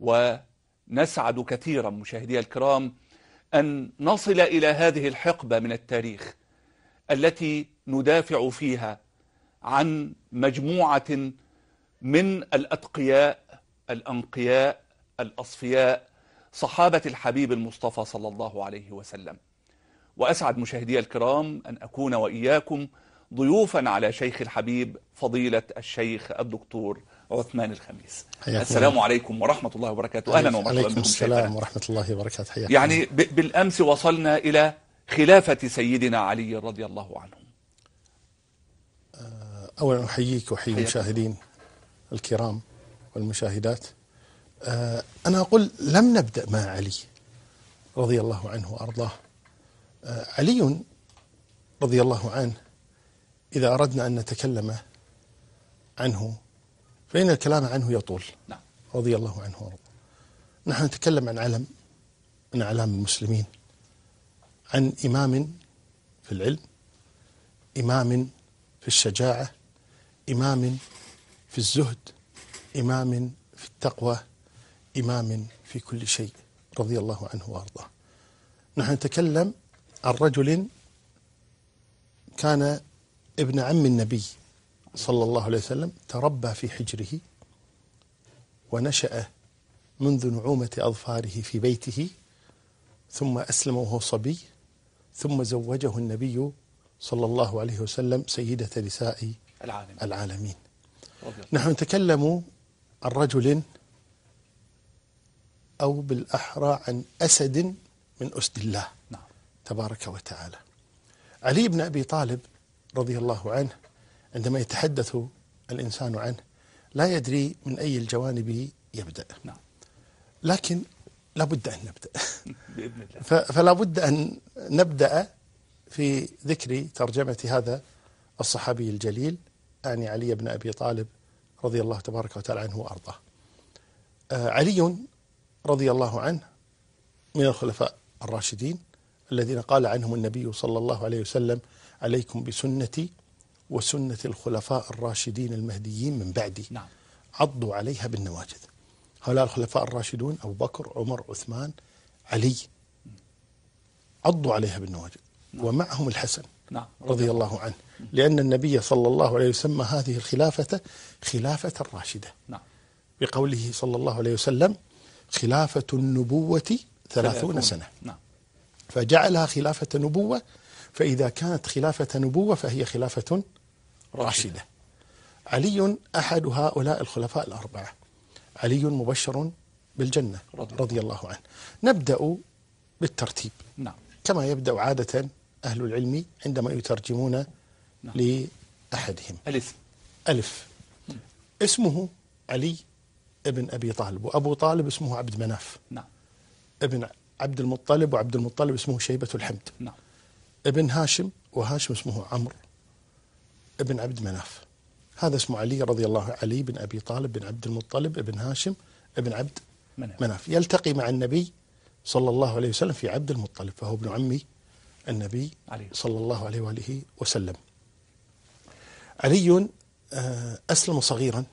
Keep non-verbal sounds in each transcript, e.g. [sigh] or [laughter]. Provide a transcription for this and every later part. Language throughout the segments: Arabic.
ونسعد كثيرا مشاهدي الكرام أن نصل إلى هذه الحقبة من التاريخ التي ندافع فيها عن مجموعة من الأتقياء الأنقياء الأصفياء صحابة الحبيب المصطفى صلى الله عليه وسلم وأسعد مشاهدي الكرام أن أكون وإياكم ضيوفا على شيخ الحبيب فضيلة الشيخ الدكتور عثمان الخميس السلام الله. عليكم ورحمة الله وبركاته أهلا ومرحبا عليكم السلام ورحمة الله وبركاته حياكم يعني بالأمس وصلنا إلى خلافة سيدنا علي رضي الله عنه آه، أولا أحييك وأحيي المشاهدين الكرام والمشاهدات آه، أنا أقول لم نبدأ مع علي رضي الله عنه وأرضاه آه، علي رضي الله عنه إذا أردنا أن نتكلم عنه فإن الكلام عنه يطول نعم رضي الله عنه وارضاه نحن نتكلم عن علم من أعلام المسلمين عن إمام في العلم إمام في الشجاعة إمام في الزهد إمام في التقوى إمام في كل شيء رضي الله عنه وأرضاه نحن نتكلم عن رجل كان ابن عم النبي صلى الله عليه وسلم تربى في حجره ونشأ منذ نعومة أظفاره في بيته ثم أسلم وهو صبي ثم زوجه النبي صلى الله عليه وسلم سيدة نساء العالمين, العالمين. نحن نتكلم عن رجل أو بالأحرى عن أسد من أسد الله نعم. تبارك وتعالى علي بن أبي طالب رضي الله عنه عندما يتحدث الإنسان عنه لا يدري من أي الجوانب يبدأ نعم. لكن لابد أن نبدأ [laughs] بإذن الله فلا بد أن نبدأ في ذكر ترجمة هذا الصحابي الجليل أعني علي بن أبي طالب رضي الله تبارك وتعالى عنه وأرضاه آه، علي رضي الله عنه من الخلفاء الراشدين الذين قال عنهم النبي صلى الله عليه وسلم عليكم بسنتي وسنة الخلفاء الراشدين المهديين من بعدي نعم. عضوا عليها بالنواجذ هؤلاء الخلفاء الراشدون أبو بكر عمر عثمان علي عضوا عليها بالنواجذ نعم. ومعهم الحسن نعم. رضي الله عنه لأن النبي صلى الله عليه وسلم هذه الخلافة خلافة الراشدة نعم. بقوله صلى الله عليه وسلم خلافة النبوة ثلاثون سنة نعم. فجعلها خلافة نبوة فإذا كانت خلافة نبوة فهي خلافة راشدة علي أحد هؤلاء الخلفاء الأربعة علي مبشر بالجنة رضي, الله عنه نبدأ بالترتيب نعم. كما يبدأ عادة أهل العلم عندما يترجمون نعم. لأحدهم ألف ألف اسمه علي ابن أبي طالب وأبو طالب اسمه عبد مناف نعم. ابن عبد المطلب وعبد المطلب اسمه شيبة الحمد نعم. ابن هاشم وهاشم اسمه عمرو ابن عبد مناف هذا اسمه علي رضي الله علي بن أبي طالب بن عبد المطلب بن هاشم بن عبد مناف, مناف يلتقي مع النبي صلى الله عليه وسلم في عبد المطلب فهو ابن عمي النبي علي. صلى الله عليه وآله وسلم علي آه، أسلم صغيرا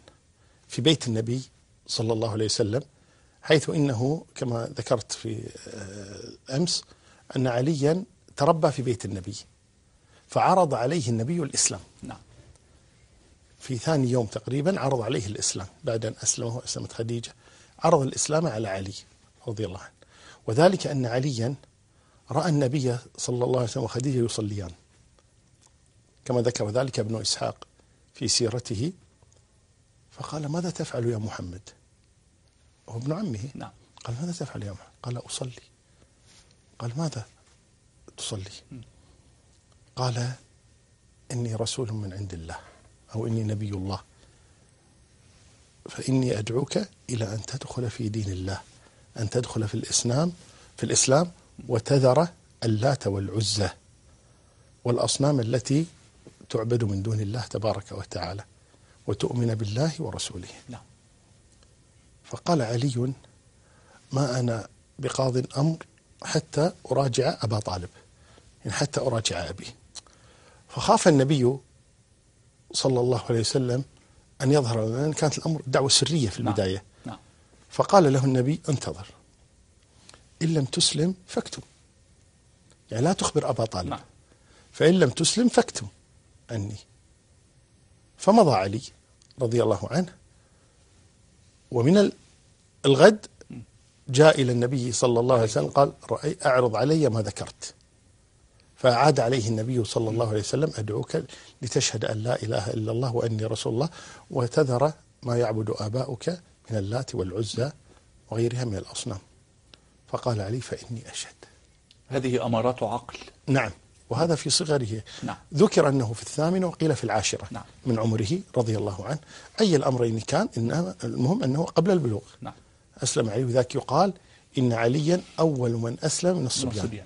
في بيت النبي صلى الله عليه وسلم حيث إنه كما ذكرت في آه، أمس أن عليا تربى في بيت النبي فعرض عليه النبي الإسلام نعم في ثاني يوم تقريبا عرض عليه الإسلام بعد أن أسلمه أسلمت خديجة عرض الإسلام على علي رضي الله عنه وذلك أن عليا رأى النبي صلى الله عليه وسلم وخديجة يصليان كما ذكر ذلك ابن إسحاق في سيرته فقال ماذا تفعل يا محمد هو ابن عمه نعم قال ماذا تفعل يا محمد قال أصلي قال ماذا تصلي قال إني رسول من عند الله أو إني نبي الله فإني أدعوك إلى أن تدخل في دين الله أن تدخل في الإسلام في الإسلام وتذر اللات والعزى والأصنام التي تعبد من دون الله تبارك وتعالى وتؤمن بالله ورسوله لا. نعم. فقال علي ما أنا بقاض أمر حتى أراجع أبا طالب يعني حتى أراجع أبي فخاف النبي صلى الله عليه وسلم أن يظهر لأن كانت الأمر دعوة سرية في نعم، البداية نعم. فقال له النبي انتظر إن لم تسلم فاكتم يعني لا تخبر أبا طالب نعم. فإن لم تسلم فاكتم عني فمضى علي رضي الله عنه ومن الغد جاء إلى النبي صلى الله عليه وسلم قال أعرض علي ما ذكرت فعاد عليه النبي صلى الله عليه وسلم أدعوك لتشهد أن لا إله إلا الله وأني رسول الله وتذر ما يعبد آباؤك من اللات والعزى وغيرها من الأصنام فقال علي فإني أشهد هذه أمارات عقل نعم وهذا في صغره نعم. ذكر أنه في الثامنة وقيل في العاشرة نعم. من عمره رضي الله عنه أي الأمرين كان إنما المهم أنه قبل البلوغ نعم. أسلم علي وذاك يقال إن عليا أول من أسلم من الصبيان, من الصبيان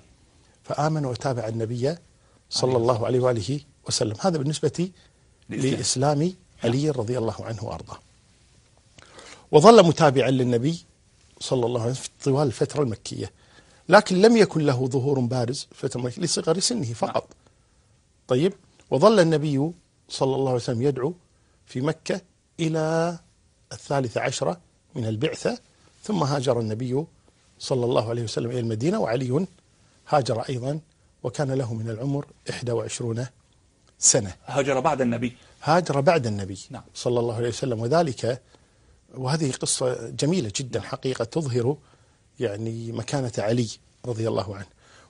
فآمن وتابع النبي صلى الله عليه وآله وسلم هذا بالنسبة لإسلام علي رضي الله عنه وأرضاه وظل متابعا للنبي صلى الله عليه وسلم طوال الفترة المكية لكن لم يكن له ظهور بارز في الفترة المكية لصغر سنه فقط طيب وظل النبي صلى الله عليه وسلم يدعو في مكة إلى الثالثة عشرة من البعثة ثم هاجر النبي صلى الله عليه وسلم إلى المدينة وعلي هاجر أيضا وكان له من العمر 21 سنة هاجر بعد النبي هاجر بعد النبي نعم. صلى الله عليه وسلم وذلك وهذه قصة جميلة جدا نعم. حقيقة تظهر يعني مكانة علي رضي الله عنه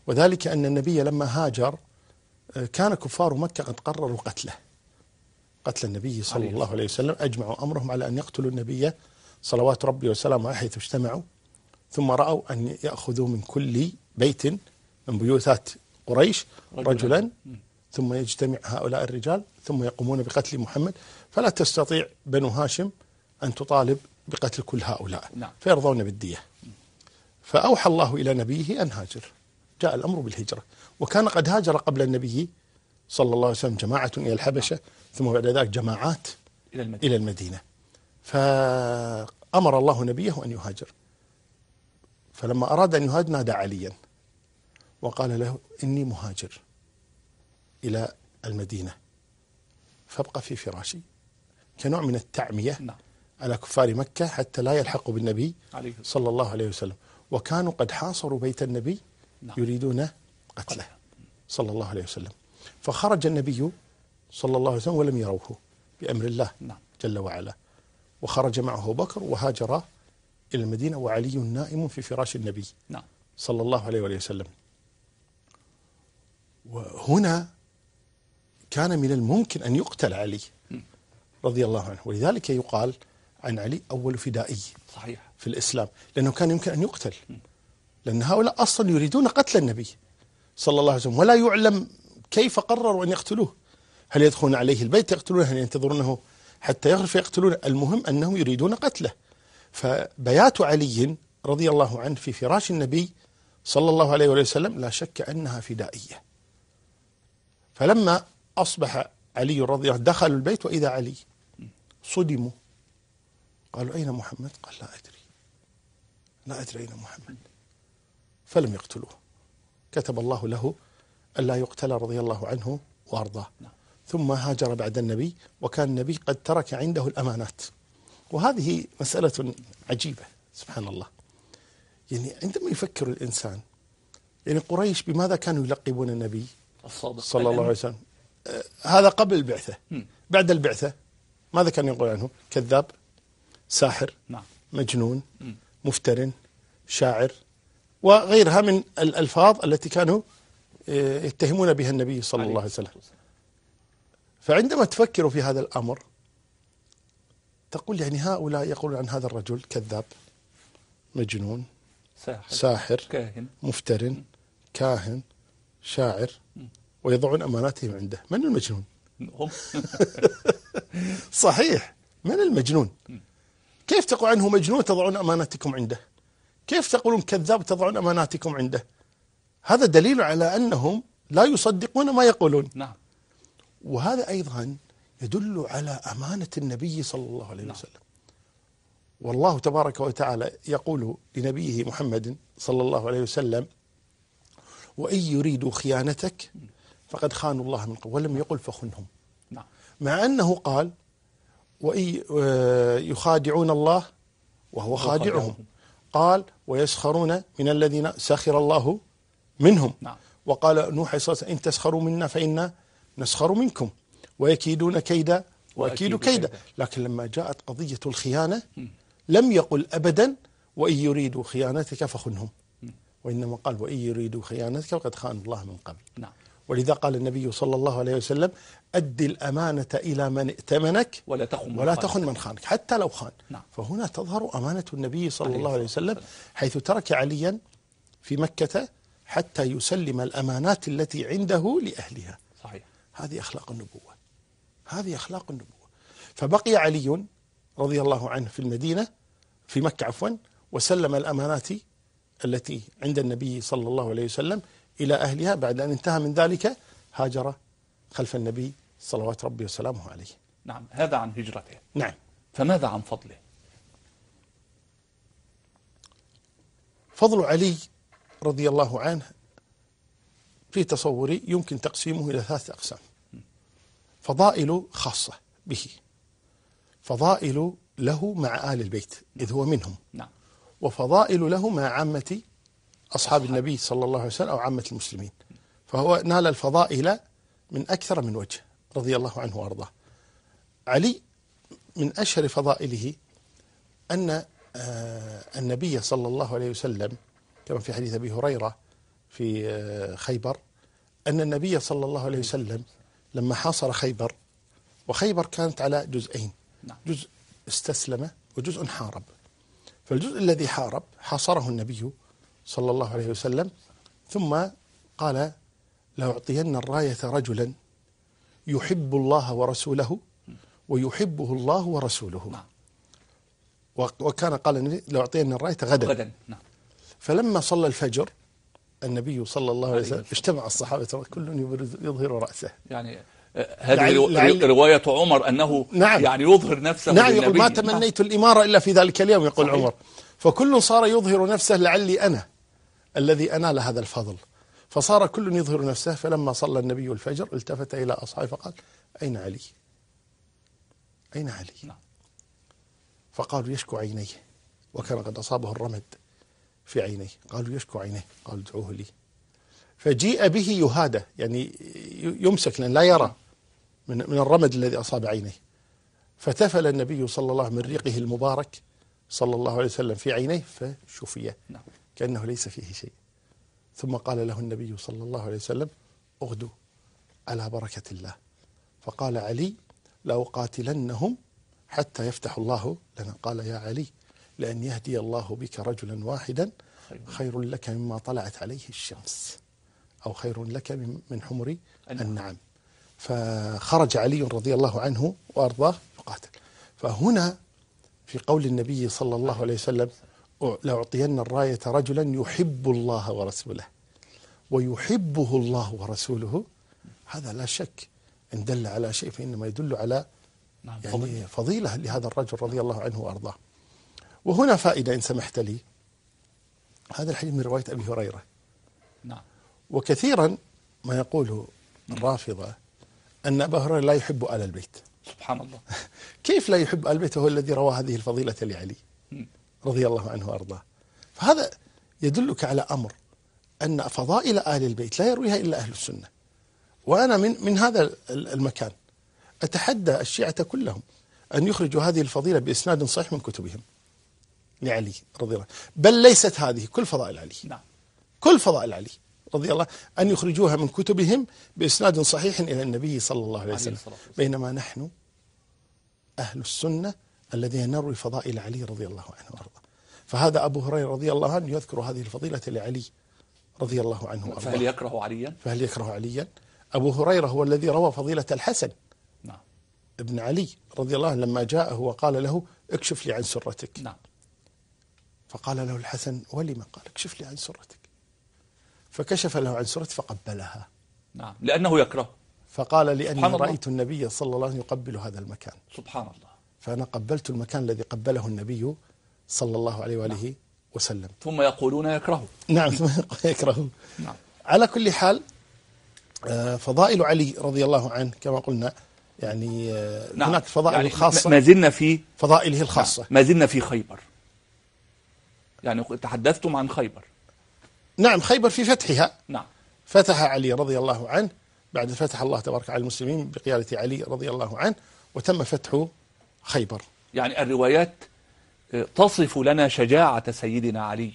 وذلك أن النبي لما هاجر آه، كان كفار مكة قد قرروا قتله قتل النبي صلى عليه الله عليه وسلم أجمعوا أمرهم على أن يقتلوا النبي صلوات ربي وسلامه حيث اجتمعوا ثم رأوا أن يأخذوا من كل بيت من بيوثات قريش رجلا ثم يجتمع هؤلاء الرجال ثم يقومون بقتل محمد فلا تستطيع بنو هاشم أن تطالب بقتل كل هؤلاء نعم. فيرضون بالدية فأوحى الله إلى نبيه أن هاجر جاء الأمر بالهجرة وكان قد هاجر قبل النبي صلى الله عليه وسلم جماعة إلى الحبشة ثم بعد ذلك جماعات إلى المدينة, إلى المدينة. فأمر الله نبيه أن يهاجر فلما أراد أن يهاجر نادى عليا وقال له إني مهاجر إلى المدينة فابقى في فراشي كنوع من التعمية نعم. على كفار مكة حتى لا يلحقوا بالنبي عليه صلى الله عليه وسلم وكانوا قد حاصروا بيت النبي نعم. يريدون قتله صلى الله عليه وسلم فخرج النبي صلى الله عليه وسلم ولم يروه بأمر الله نعم. جل وعلا وخرج معه بكر وهاجر إلى المدينة وعلي نائم في فراش النبي نعم. صلى الله عليه وسلم وهنا كان من الممكن أن يقتل علي رضي الله عنه ولذلك يقال عن علي أول فدائي صحيح في الإسلام لأنه كان يمكن أن يقتل لأن هؤلاء أصلا يريدون قتل النبي صلى الله عليه وسلم ولا يعلم كيف قرروا أن يقتلوه هل يدخلون عليه البيت يقتلونه هل ينتظرونه حتى يغرف يقتلونه المهم أنهم يريدون قتله فبيات علي رضي الله عنه في فراش النبي صلى الله عليه وسلم لا شك أنها فدائية فلما أصبح علي رضي الله عنه دخلوا البيت وإذا علي صدموا قالوا أين محمد؟ قال لا أدري لا أدري أين محمد فلم يقتلوه كتب الله له ألا يقتل رضي الله عنه وأرضاه نعم. ثم هاجر بعد النبي وكان النبي قد ترك عنده الأمانات وهذه مسألة عجيبة سبحان الله يعني عندما يفكر الإنسان يعني قريش بماذا كانوا يلقبون النبي الصادق صلى الله عليه نعم. وسلم آه، هذا قبل البعثة بعد البعثة ماذا كان يقول عنه كذاب ساحر نعم. مجنون مفترن شاعر وغيرها من الألفاظ التي كانوا آه، يتهمون بها النبي صلى الله عليه وسلم فعندما تفكر في هذا الأمر تقول يعني هؤلاء يقولون عن هذا الرجل كذاب مجنون ساحر, ساحر كاهن مفترن كاهن شاعر ويضعون أماناتهم عنده من المجنون هم [laughs] صحيح من المجنون كيف تقول عنه مجنون تضعون أماناتكم عنده كيف تقولون كذاب تضعون أماناتكم عنده هذا دليل على أنهم لا يصدقون ما يقولون نعم وهذا أيضا يدل على أمانة النبي صلى الله عليه نعم. وسلم نعم. والله تبارك وتعالى يقول لنبيه محمد صلى الله عليه وسلم وإن يريدوا خيانتك فقد خانوا الله من قبل ولم يقل فخنهم نعم. مع أنه قال وإي آه، يخادعون الله وهو خادعهم قال ويسخرون من الذين سخر الله منهم نعم. وقال نوح عليه الصلاة إن تسخروا منا فإنا نسخر منكم ويكيدون كيدا وأكيد كيدا لكن لما جاءت قضية الخيانة لم يقل أبدا وإن يريدوا خيانتك فخنهم وإنما قال وإن يريدوا خيانتك وقد خان الله من قبل نعم ولذا قال النبي صلى الله عليه وسلم أدي الأمانة إلى من ائتمنك ولا تخن من, ولا تخن من خانك حتى لو خان نعم. فهنا تظهر أمانة النبي صلى الله عليه وسلم حيث ترك عليا في مكة حتى يسلم الأمانات التي عنده لأهلها صحيح هذه أخلاق النبوة هذه أخلاق النبوة فبقي علي رضي الله عنه في المدينة في مكة عفوا وسلم الأمانات التي عند النبي صلى الله عليه وسلم إلى أهلها بعد أن انتهى من ذلك هاجر خلف النبي صلوات ربي وسلامه عليه نعم هذا عن هجرته نعم فماذا عن فضله فضل علي رضي الله عنه في تصوري يمكن تقسيمه إلى ثلاثة أقسام فضائل خاصة به فضائل له مع آل البيت إذ هو منهم نعم. وفضائل له مع عامة أصحاب النبي صلى الله عليه وسلم أو عامة المسلمين فهو نال الفضائل من أكثر من وجه رضي الله عنه وأرضاه علي من أشهر فضائله أن آه، النبي صلى الله عليه وسلم كما في حديث أبي هريرة في آه، خيبر أن النبي صلى الله عليه وسلم لما حاصر خيبر وخيبر كانت على جزئين نعم. جزء استسلم وجزء حارب فالجزء الذي حارب حاصره النبي صلى الله عليه وسلم ثم قال لأعطين الراية رجلا يحب الله ورسوله ويحبه الله ورسوله نعم. وكان قال النبي لأعطين الراية غدا غدا نعم. فلما صلى الفجر النبي صلى الله عليه وسلم اجتمع الصحابة كل يظهر رأسه يعني آه، هذه يعني يعني رواية عمر أنه نعم يعني يظهر نفسه نعم يقول ما تمنيت الإمارة إلا في ذلك اليوم يقول صحيح. عمر فكل صار يظهر نفسه لعلي أنا الذي أنال هذا الفضل فصار كل يظهر نفسه فلما صلى النبي الفجر التفت إلى أصحابه فقال أين علي أين علي نعم. فقالوا يشكو عينيه وكان قد أصابه الرمد في عينيه قالوا يشكو عينيه قالوا ادعوه لي فجيء به يهادى يعني يمسك لأن لا يرى من, من الرمد الذي أصاب عينيه فتفل النبي صلى الله عليه وسلم من ريقه المبارك صلى الله عليه وسلم في عينيه فشفيه نعم. كأنه ليس فيه شيء ثم قال له النبي صلى الله عليه وسلم أغدو على بركة الله فقال علي لأقاتلنهم حتى يفتح الله لنا قال يا علي لأن يهدي الله بك رجلا واحدا خير لك مما طلعت عليه الشمس أو خير لك من حمر النعم فخرج علي رضي الله عنه وأرضاه فقاتل فهنا في قول النبي صلى الله عليه وسلم لأعطين الراية رجلا يحب الله ورسوله ويحبه الله ورسوله هذا لا شك إن دل على شيء فإنما يدل على نعم يعني فضيلة. فضيلة لهذا الرجل رضي الله عنه وأرضاه وهنا فائدة إن سمحت لي هذا الحديث من رواية أبي هريرة نعم وكثيرا ما يقوله الرافضة أن أبا هريرة لا يحب آل البيت سبحان الله [laughs] كيف لا يحب آل البيت وهو الذي روى هذه الفضيلة لعلي رضي الله عنه وأرضاه فهذا يدلك على أمر أن فضائل آل البيت لا يرويها إلا أهل السنة وأنا من, من هذا المكان أتحدى الشيعة كلهم أن يخرجوا هذه الفضيلة بإسناد صحيح من كتبهم لعلي رضي الله بل ليست هذه كل فضائل علي نعم. كل فضائل علي رضي الله أن يخرجوها من كتبهم بإسناد صحيح إلى النبي صلى الله عليه وسلم بينما نحن أهل السنة الذين نروي فضائل علي رضي الله عنه وارضاه فهذا أبو هريرة رضي الله عنه يذكر هذه الفضيلة لعلي رضي الله عنه وارضاه فهل يكره عليا؟ فهل يكره عليا؟ أبو هريرة هو الذي روى فضيلة الحسن نعم ابن علي رضي الله عنه لما جاءه وقال له اكشف لي عن سرتك نعم فقال له الحسن ولم قال اكشف لي عن سرتك فكشف له عن سرته فقبلها نعم لأنه يكره فقال لأني رأيت النبي صلى الله عليه وسلم يقبل هذا المكان سبحان الله فأنا قبلت المكان الذي قبله النبي صلى الله عليه وآله نعم. وسلم ثم يقولون يكرهه نعم ثم يكرهه نعم. على كل حال آه، فضائل علي رضي الله عنه كما قلنا يعني آه، نعم. هناك فضائل يعني خاصة ما زلنا في فضائله الخاصة نعم. ما زلنا في خيبر يعني تحدثتم عن خيبر نعم خيبر في فتحها نعم فتح علي رضي الله عنه بعد فتح الله تبارك على المسلمين بقيادة علي رضي الله عنه وتم فتح خيبر يعني الروايات آه، تصف لنا شجاعة سيدنا علي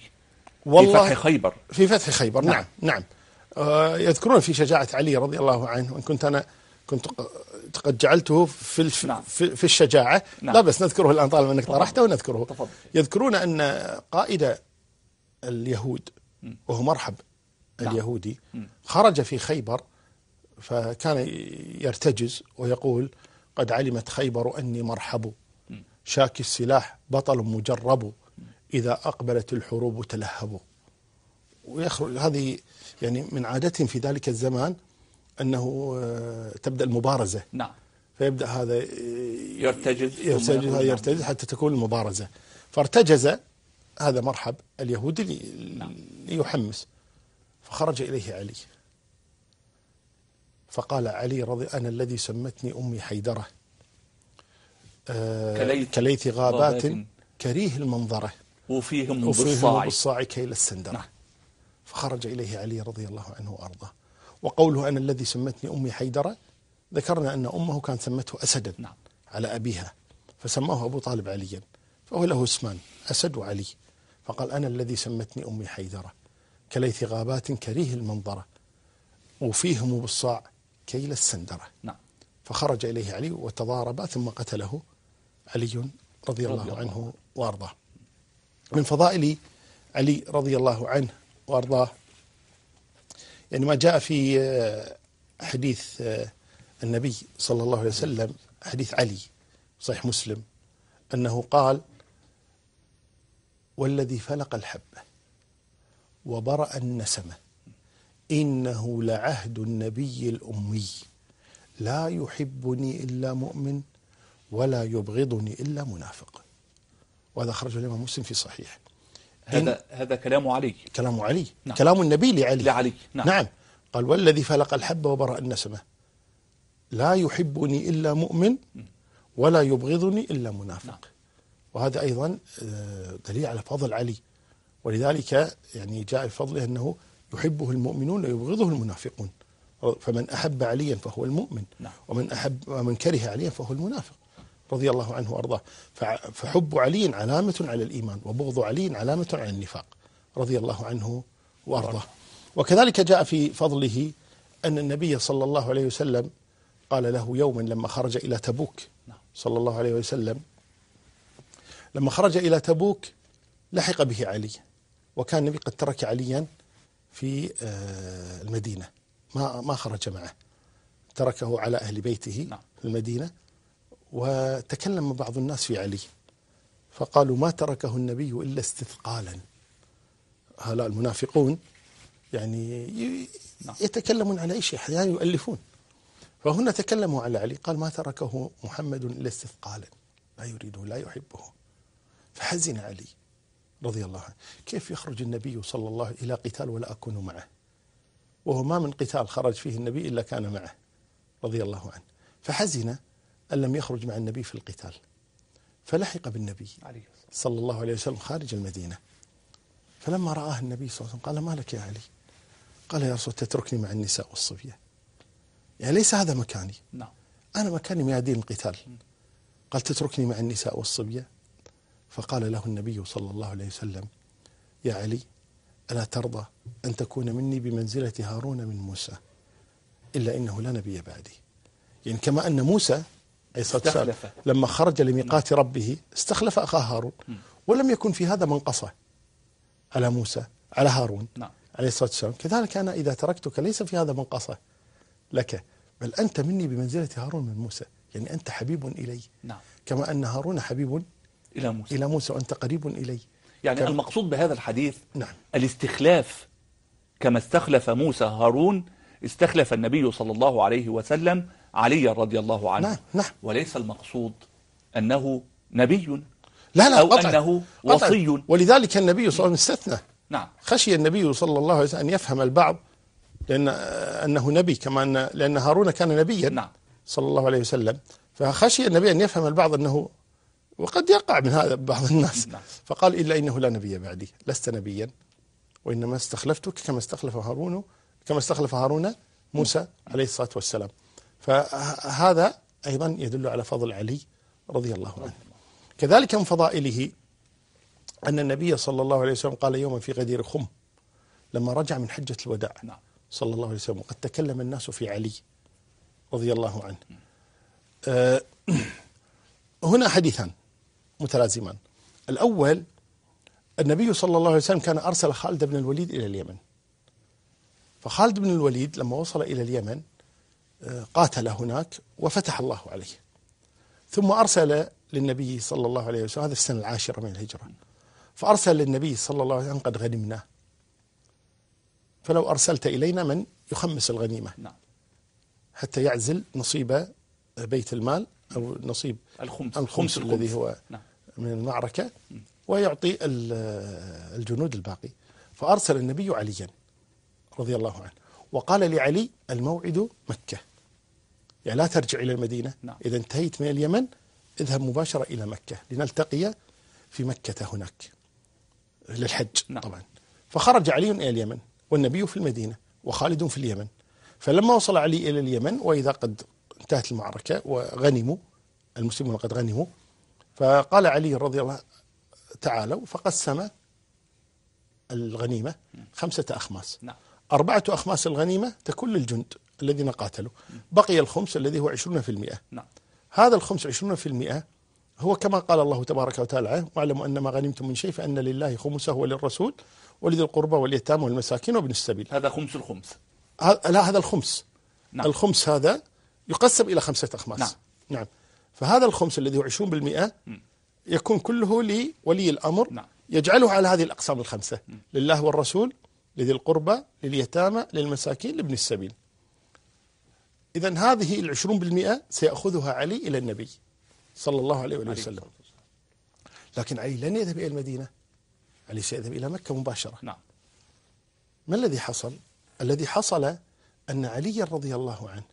والله في فتح خيبر في فتح خيبر نعم نعم, نعم. آه يذكرون في شجاعة علي رضي الله عنه وإن كنت أنا كنت قد جعلته في الف نعم. في, الشجاعة نعم. لا بس نذكره الآن طالما أنك طرحته ونذكره تفضل. يذكرون أن قائد اليهود وهو مرحب نعم. اليهودي خرج في خيبر فكان يرتجز ويقول قد علمت خيبر أني مرحب شاكي السلاح بطل مجرب إذا أقبلت الحروب تلهب ويخرج هذه يعني من عادتهم في ذلك الزمان أنه آه، تبدأ المبارزة نعم فيبدأ هذا آه، يرتجز يرتجز, يرتجز حتى تكون المبارزة فارتجز هذا مرحب اليهودي نعم. ليحمس فخرج إليه علي فقال علي رضي أنا الذي سمتني أمي حيدرة آه كليث, كليث غابات كريه المنظرة وفيهم, وفيهم بالصاع كيل السندرة نعم. فخرج إليه علي رضي الله عنه وأرضاه وقوله أنا الذي سمتني أمي حيدرة ذكرنا أن أمه كان سمته أسدا نعم. على أبيها فسماه أبو طالب عليا فهو له اسمان أسد وعلي فقال أنا الذي سمتني أمي حيدرة كليث غابات كريه المنظرة وفيهم بالصاع كيل السندرة نعم فخرج إليه علي وتضاربا ثم قتله علي رضي الله, الله عنه وأرضاه من فضائل علي رضي الله عنه وأرضاه يعني ما جاء في آه، حديث آه، النبي صلى الله عليه وسلم حديث علي صحيح مسلم أنه قال والذي فلق الحبة وبرأ النسمة إنه لعهد النبي الأمي لا يحبني إلا مؤمن ولا يبغضني إلا منافق وهذا خرج الإمام مسلم في صحيح هذا هذا كلام علي كلام علي نعم. كلام النبي لعلي لعلي نعم, نعم. قال والذي فلق الحب وبرأ النسمة لا يحبني إلا مؤمن ولا يبغضني إلا منافق نعم. وهذا أيضا آه، دليل على فضل علي ولذلك يعني جاء في فضله أنه يحبه المؤمنون ويبغضه المنافقون فمن أحب عليا فهو المؤمن نعم. ومن أحب ومن كره عليا فهو المنافق رضي الله عنه وأرضاه فحب علي علامة على الإيمان وبغض علي علامة على النفاق رضي الله عنه وأرضاه وكذلك جاء في فضله أن النبي صلى الله عليه وسلم قال له يوما لما خرج إلى تبوك نعم. صلى الله عليه وسلم لما خرج إلى تبوك لحق به علي وكان النبي قد ترك عليا في آه، المدينة ما ما خرج معه تركه على أهل بيته نعم. في المدينة وتكلم بعض الناس في علي فقالوا ما تركه النبي إلا استثقالا هؤلاء المنافقون يعني نعم. يتكلمون على أي شيء أحيانا يؤلفون فهنا تكلموا على علي قال ما تركه محمد إلا استثقالا لا يريده لا يحبه فحزن علي رضي الله عنه كيف يخرج النبي صلى الله عليه إلى قتال ولا أكون معه وهو ما من قتال خرج فيه النبي إلا كان معه رضي الله عنه فحزن أن لم يخرج مع النبي في القتال فلحق بالنبي صلى الله عليه وسلم خارج المدينة فلما رآه النبي صلى الله عليه وسلم قال ما لك يا علي قال يا رسول تتركني مع النساء والصبية يعني ليس هذا مكاني نعم. أنا مكاني ميادين القتال قال تتركني مع النساء والصبية فقال له النبي صلى الله عليه وسلم يا علي ألا ترضى أن تكون مني بمنزلة هارون من موسى إلا إنه لا نبي بعدي يعني كما أن موسى عليه لما خرج لميقات نعم. ربه استخلف أخاه هارون ولم يكن في هذا منقصة على موسى على هارون نعم. عليه الصلاة والسلام كذلك أنا إذا تركتك ليس في هذا منقصة لك بل أنت مني بمنزلة هارون من موسى يعني أنت حبيب إلي نعم. كما أن هارون حبيب إلى موسى إلى موسى وأنت قريب إلي يعني كم... المقصود بهذا الحديث نعم. الاستخلاف كما استخلف موسى هارون استخلف النبي صلى الله عليه وسلم علي رضي الله عنه نعم نعم وليس المقصود أنه نبي لا لا أو قطع أنه وصي وصي ولذلك النبي صلى الله عليه وسلم استثنى نعم خشي النبي صلى الله عليه وسلم أن يفهم البعض لأن آه، أنه نبي كما أن لأن هارون كان نبيا نعم صلى الله عليه وسلم فخشي النبي أن يفهم البعض أنه وقد يقع من هذا بعض الناس نعم. فقال إلا إنه لا نبي بعدي لست نبيا وإنما استخلفتك كما استخلف هارون كما استخلف هارون موسى عليه الصلاة والسلام فهذا أيضا يدل على فضل علي رضي الله عنه كذلك من فضائله أن النبي صلى الله عليه وسلم قال يوما في غدير خم لما رجع من حجة الوداع نعم. صلى الله عليه وسلم وقد تكلم الناس في علي رضي الله عنه آه، هنا حديثان متلازمان الأول النبي صلى الله عليه وسلم كان أرسل خالد بن الوليد إلى اليمن فخالد بن الوليد لما وصل إلى اليمن آه، قاتل هناك وفتح الله عليه ثم أرسل للنبي صلى الله عليه وسلم هذا في السنة العاشرة من الهجرة فأرسل للنبي صلى الله عليه وسلم قد غنمنا فلو أرسلت إلينا من يخمس الغنيمة نعم. حتى يعزل نصيب آه، بيت المال أو نصيب الخمس, الخمس, الخمس الذي هو نعم. من المعركة ويعطي الجنود الباقي فأرسل النبي عليا رضي الله عنه وقال لعلي الموعد مكة يعني لا ترجع إلى المدينة نعم. إذا انتهيت من اليمن اذهب مباشرة إلى مكة لنلتقي في مكة هناك للحج نعم. طبعا فخرج علي إلى اليمن والنبي في المدينة وخالد في اليمن فلما وصل علي إلى اليمن وإذا قد انتهت المعركة وغنموا المسلمون قد غنموا فقال علي رضي الله تعالوا فقسم الغنيمة خمسة أخماس نعم. أربعة أخماس الغنيمة تكون للجند الذين قاتلوا بقي الخمس الذي هو 20% نعم. هذا الخمس 20% هو كما قال الله تبارك وتعالى واعلموا أن ما غنمتم من شيء فأن لله خمسه وللرسول ولذي القربى واليتامى والمساكين وابن السبيل هذا خمس الخمس لا هذا الخمس نعم. الخمس هذا يقسم إلى خمسة أخماس نعم, نعم. فهذا الخمس الذي هو 20% يكون كله لولي الأمر نعم. يجعله على هذه الأقسام الخمسة م. لله والرسول لذي القربى لليتامى للمساكين لابن السبيل إذا هذه ال 20% سيأخذها علي إلى النبي صلى الله عليه وآله وسلم لكن علي لن يذهب إلى المدينة علي سيذهب إلى مكة مباشرة نعم ما الذي حصل؟ الذي حصل أن علي رضي الله عنه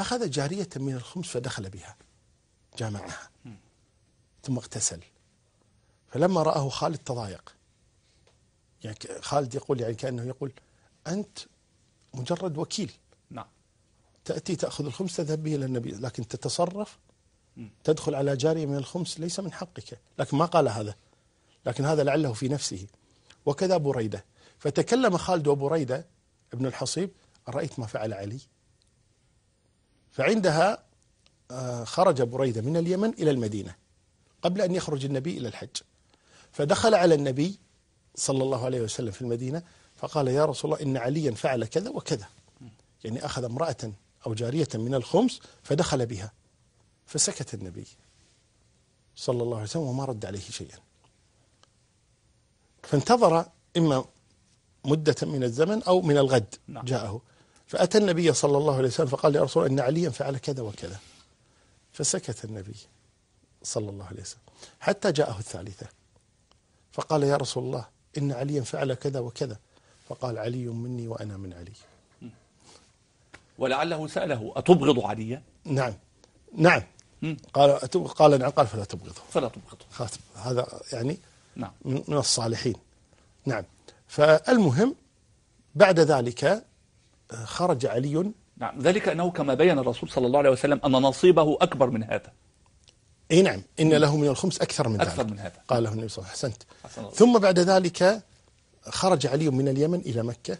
أخذ جارية من الخمس فدخل بها جامعها ثم اغتسل فلما رآه خالد تضايق يعني خالد يقول يعني كأنه يقول أنت مجرد وكيل نعم تأتي تأخذ الخمس تذهب به إلى النبي لكن تتصرف تدخل على جارية من الخمس ليس من حقك لكن ما قال هذا لكن هذا لعله في نفسه وكذا بريدة فتكلم خالد وبريدة ابن الحصيب أرأيت ما فعل علي فعندها آه، خرج بريدة من اليمن إلى المدينة قبل أن يخرج النبي إلى الحج فدخل على النبي صلى الله عليه وسلم في المدينة فقال يا رسول الله إن عليا فعل كذا وكذا يعني أخذ امرأة أو جارية من الخمس فدخل بها فسكت النبي صلى الله عليه وسلم وما رد عليه شيئا فانتظر إما مدة من الزمن أو من الغد نعم. جاءه فأتى النبي صلى الله عليه وسلم فقال يا رسول الله إن عليا فعل كذا وكذا فسكت النبي صلى الله عليه وسلم حتى جاءه الثالثة فقال يا رسول الله إن عليا فعل كذا وكذا فقال علي مني وأنا من علي ولعله سأله أتبغض عليا نعم نعم قال قال نعم قال فلا تبغضه فلا تبغضه هذا يعني نعم من الصالحين نعم فالمهم بعد ذلك خرج علي نعم ذلك أنه كما بين الرسول صلى الله عليه وسلم أن نصيبه أكبر من هذا اي نعم إن له من الخمس أكثر من أكثر ذلك من هذا قال له النبي صلى الله عليه وسلم أحسنت ثم بعد ذلك خرج علي من اليمن إلى مكة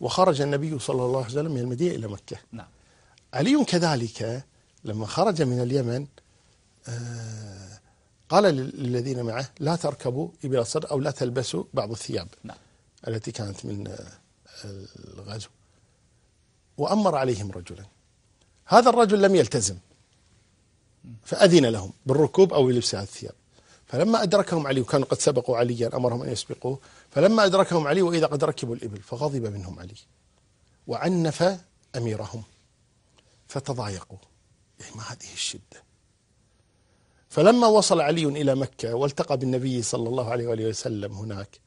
وخرج النبي صلى الله عليه وسلم من المدينة إلى مكة نعم علي كذلك لما خرج من اليمن آه، قال للذين معه لا تركبوا إبل الصدر أو لا تلبسوا بعض الثياب نعم. التي كانت من آه، الغزو وأمر عليهم رجلا هذا الرجل لم يلتزم فأذن لهم بالركوب أو بلبس الثياب فلما أدركهم علي وكانوا قد سبقوا عليا أمرهم أن يسبقوه فلما أدركهم علي وإذا قد ركبوا الإبل فغضب منهم علي وعنف أميرهم فتضايقوا يعني ما هذه الشدة فلما وصل علي إلى مكة والتقى بالنبي صلى الله عليه وآله وسلم هناك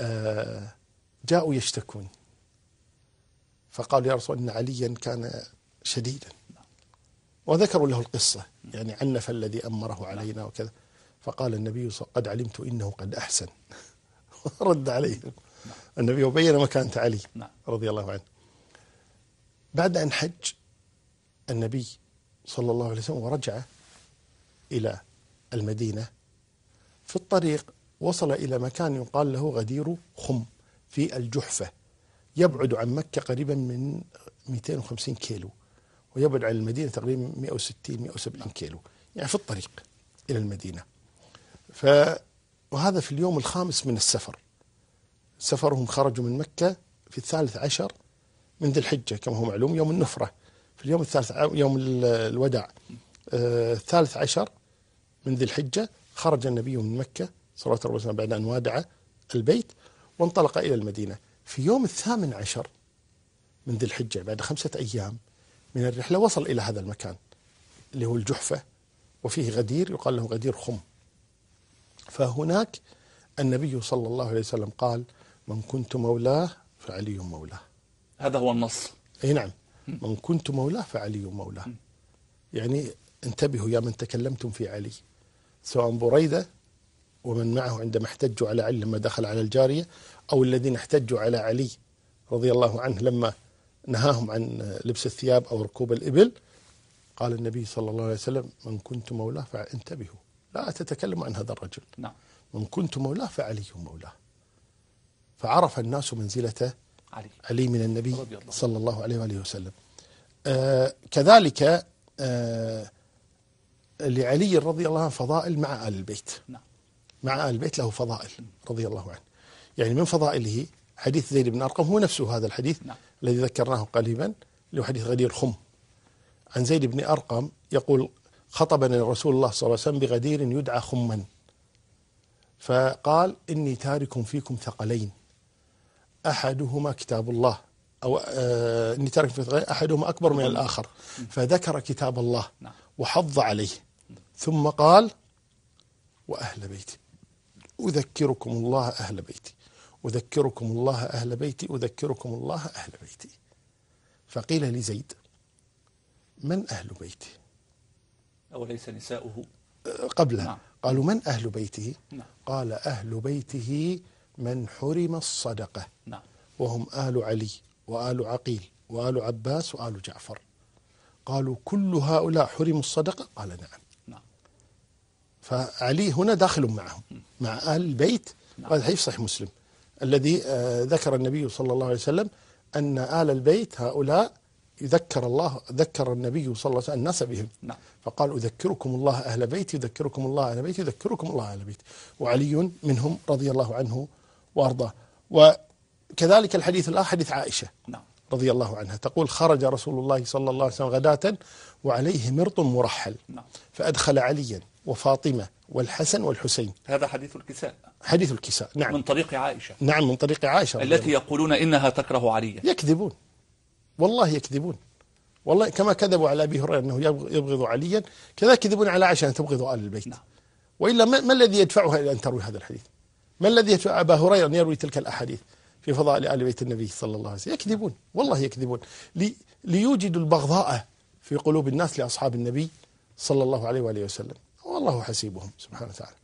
آه، جاءوا يشتكون فقال يا رسول إن عليا كان شديدا وذكروا له القصة يعني عنف الذي أمره علينا وكذا فقال النبي قد علمت إنه قد أحسن [laughs] رد عليهم النبي وبين مكانة علي رضي الله عنه بعد أن حج النبي صلى الله عليه وسلم ورجع إلى المدينة في الطريق وصل إلى مكان يقال له غدير خم في الجحفة يبعد عن مكة قريبا من 250 كيلو ويبعد عن المدينة تقريبا 160 170 كيلو يعني في الطريق إلى المدينة ف وهذا في اليوم الخامس من السفر سفرهم خرجوا من مكة في الثالث عشر من ذي الحجة كما هو معلوم يوم النفرة في اليوم الثالث يوم الوداع آه، الثالث عشر من ذي الحجة خرج النبي من مكة صلوات الله وسلم بعد أن وادع البيت وانطلق إلى المدينة في يوم الثامن عشر من ذي الحجة بعد خمسة أيام من الرحلة وصل إلى هذا المكان اللي هو الجحفة وفيه غدير يقال له غدير خم فهناك النبي صلى الله عليه وسلم قال من كنت مولاه فعلي مولاه هذا هو النص اي نعم من كنت مولاه فعلي مولاه يعني انتبهوا يا من تكلمتم في علي سواء بريدة ومن معه عندما احتجوا على علي لما دخل على الجارية أو الذين احتجوا على علي رضي الله عنه لما نهاهم عن لبس الثياب أو ركوب الإبل قال النبي صلى الله عليه وسلم من كنت مولاه فانتبهوا لا تتكلم عن هذا الرجل نعم من كنت مولاه فعلي مولاه فعرف الناس منزلته علي, علي من النبي الله. صلى الله عليه وآله وسلم آه كذلك آه لعلي رضي الله عنه فضائل مع آل البيت نعم. مع آل البيت له فضائل نعم. رضي الله عنه يعني من فضائله حديث زيد بن أرقم هو نفسه هذا الحديث نعم. الذي ذكرناه قريبا اللي هو حديث غدير خم عن زيد بن أرقم يقول خطبنا رسول الله صلى الله عليه وسلم بغدير يدعى خما فقال إني تارك فيكم ثقلين أحدهما كتاب الله أو آه، إني تارك فيكم ثقلين أحدهما أكبر من الآخر فذكر كتاب الله نعم. وحض عليه ثم قال وأهل بيتي أذكركم الله أهل بيتي أذكركم الله أهل بيتي أذكركم الله أهل بيتي فقيل لزيد من أهل بيته أوليس نساؤه قبله نعم. قالوا من أهل بيته نعم. قال أهل بيته من حرم الصدقة نعم. وهم آل علي وآل عقيل وآل عباس وآل جعفر قالوا كل هؤلاء حرموا الصدقة قال نعم, نعم. فعلي هنا داخل معهم مع آل البيت نعم. وهذا حديث صحيح مسلم الذي آه، ذكر النبي صلى الله عليه وسلم أن آل البيت هؤلاء يذكر الله ذكر النبي صلى الله عليه وسلم الناس بهم نعم. فقال أذكركم الله أهل بيتي يذكركم الله أهل بيتي يذكركم الله أهل بيتي وعلي منهم رضي الله عنه وأرضاه وكذلك الحديث الآخر حديث عائشة نعم. رضي الله عنها تقول خرج رسول الله صلى الله عليه وسلم غداة وعليه مرط مرحل نعم. فأدخل عليا وفاطمة والحسن والحسين هذا حديث الكساء حديث الكساء نعم من طريق عائشة نعم من طريق عائشة التي يقولون إنها تكره عليا يكذبون والله يكذبون والله كما كذبوا على أبي هريرة أنه يبغض عليا كذلك يكذبون على عائشة أن تبغض آل البيت نعم. وإلا ما الذي يدفعها إلى أن تروي هذا الحديث ما الذي يدفع أبا هريرة أن يروي تلك الأحاديث في فضائل آل بيت النبي صلى الله عليه وسلم يكذبون والله يكذبون لي ليوجدوا البغضاء في قلوب الناس لأصحاب النبي صلى الله عليه وآله وسلم والله حسيبهم سبحانه وتعالى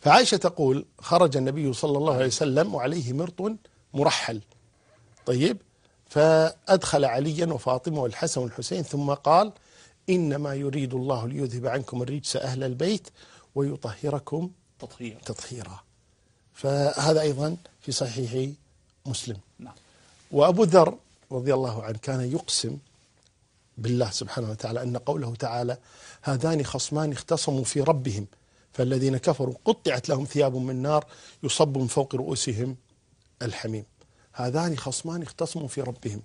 فعائشة تقول خرج النبي صلى الله عليه وسلم وعليه مرط مرحل طيب فأدخل عليا وفاطمة والحسن والحسين ثم قال إنما يريد الله ليذهب عنكم الرجس أهل البيت ويطهركم تطهيرا تطهيرا فهذا أيضا في صحيح مسلم نعم. وأبو ذر رضي الله عنه كان يقسم بالله سبحانه وتعالى أن قوله تعالى هذان خصمان اختصموا في ربهم فالذين كفروا قطعت لهم ثياب من نار يصب من فوق رؤوسهم الحميم هذان خصمان اختصموا في ربهم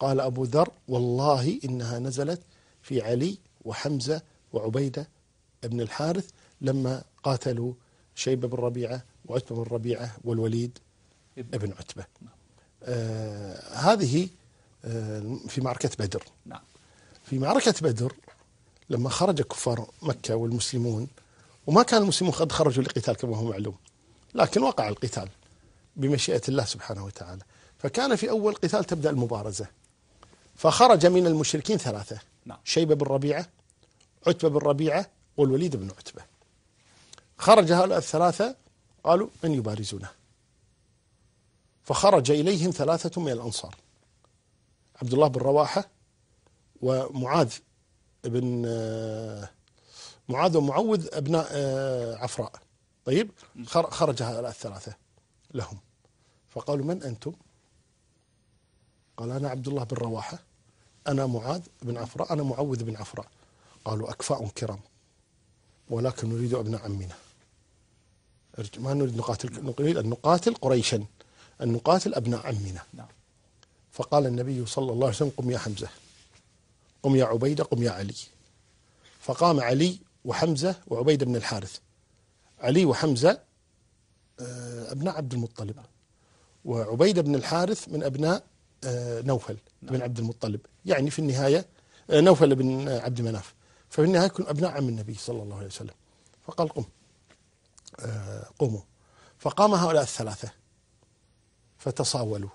قال أبو ذر والله إنها نزلت في علي وحمزة وعبيدة بن الحارث لما قاتلوا شيبة بن ربيعة وعتبة بن ربيعة والوليد ابن عتبة آه هذه في معركة بدر نعم في معركة بدر لما خرج كفار مكة والمسلمون وما كان المسلمون قد خرجوا لقتال كما هو معلوم لكن وقع القتال بمشيئة الله سبحانه وتعالى فكان في أول قتال تبدأ المبارزة فخرج من المشركين ثلاثة نعم. شيبة بن ربيعة عتبة بن ربيعة والوليد بن عتبة خرج هؤلاء الثلاثة قالوا من يبارزونه فخرج إليهم ثلاثة من الأنصار عبد الله بن رواحة ومعاذ بن آه، معاذ ومعوذ أبناء آه، عفراء طيب خرج هؤلاء الثلاثة لهم فقالوا من أنتم قال أنا عبد الله بن رواحة أنا معاذ بن عفراء أنا معوذ بن عفراء قالوا أكفاء كرام ولكن نريد أبناء عمنا ما نريد نقاتل نريد أن نقاتل قريشا أن نقاتل أبناء عمنا نعم. فقال النبي صلى الله عليه وسلم قم يا حمزة قم يا عبيدة قم يا علي فقام علي وحمزة وعبيدة بن الحارث علي وحمزة آه، أبناء عبد المطلب وعبيدة بن الحارث من أبناء آه، نوفل بن نعم. عبد المطلب يعني في النهاية آه، نوفل بن عبد مناف ففي النهاية كانوا أبناء عم النبي صلى الله عليه وسلم فقال قم قوموا فقام هؤلاء الثلاثة فتصاولوا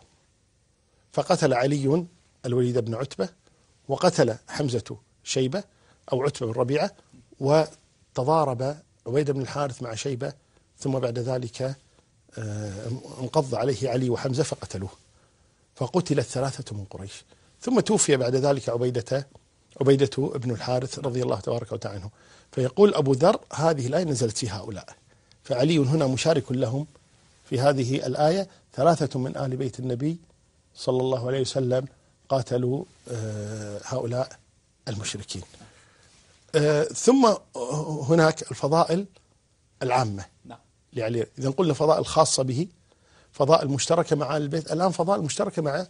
فقتل علي الوليد بن عتبة وقتل حمزة شيبة أو عتبة بن ربيعة وتضارب عبيد بن الحارث مع شيبة ثم بعد ذلك آه، انقض عليه علي وحمزة فقتلوه فقتل الثلاثة من قريش ثم توفي بعد ذلك عبيدة عبيدة بن الحارث رضي الله تبارك وتعالى عنه فيقول أبو ذر هذه الآية نزلت في هؤلاء فعلي هنا مشارك لهم في هذه الآية ثلاثة من آل بيت النبي صلى الله عليه وسلم قاتلوا آه، هؤلاء المشركين آه، ثم هناك الفضائل العامة نعم. لعلي إذا قلنا فضائل خاصة به فضائل مشتركة مع البيت الآن فضائل مشتركة مع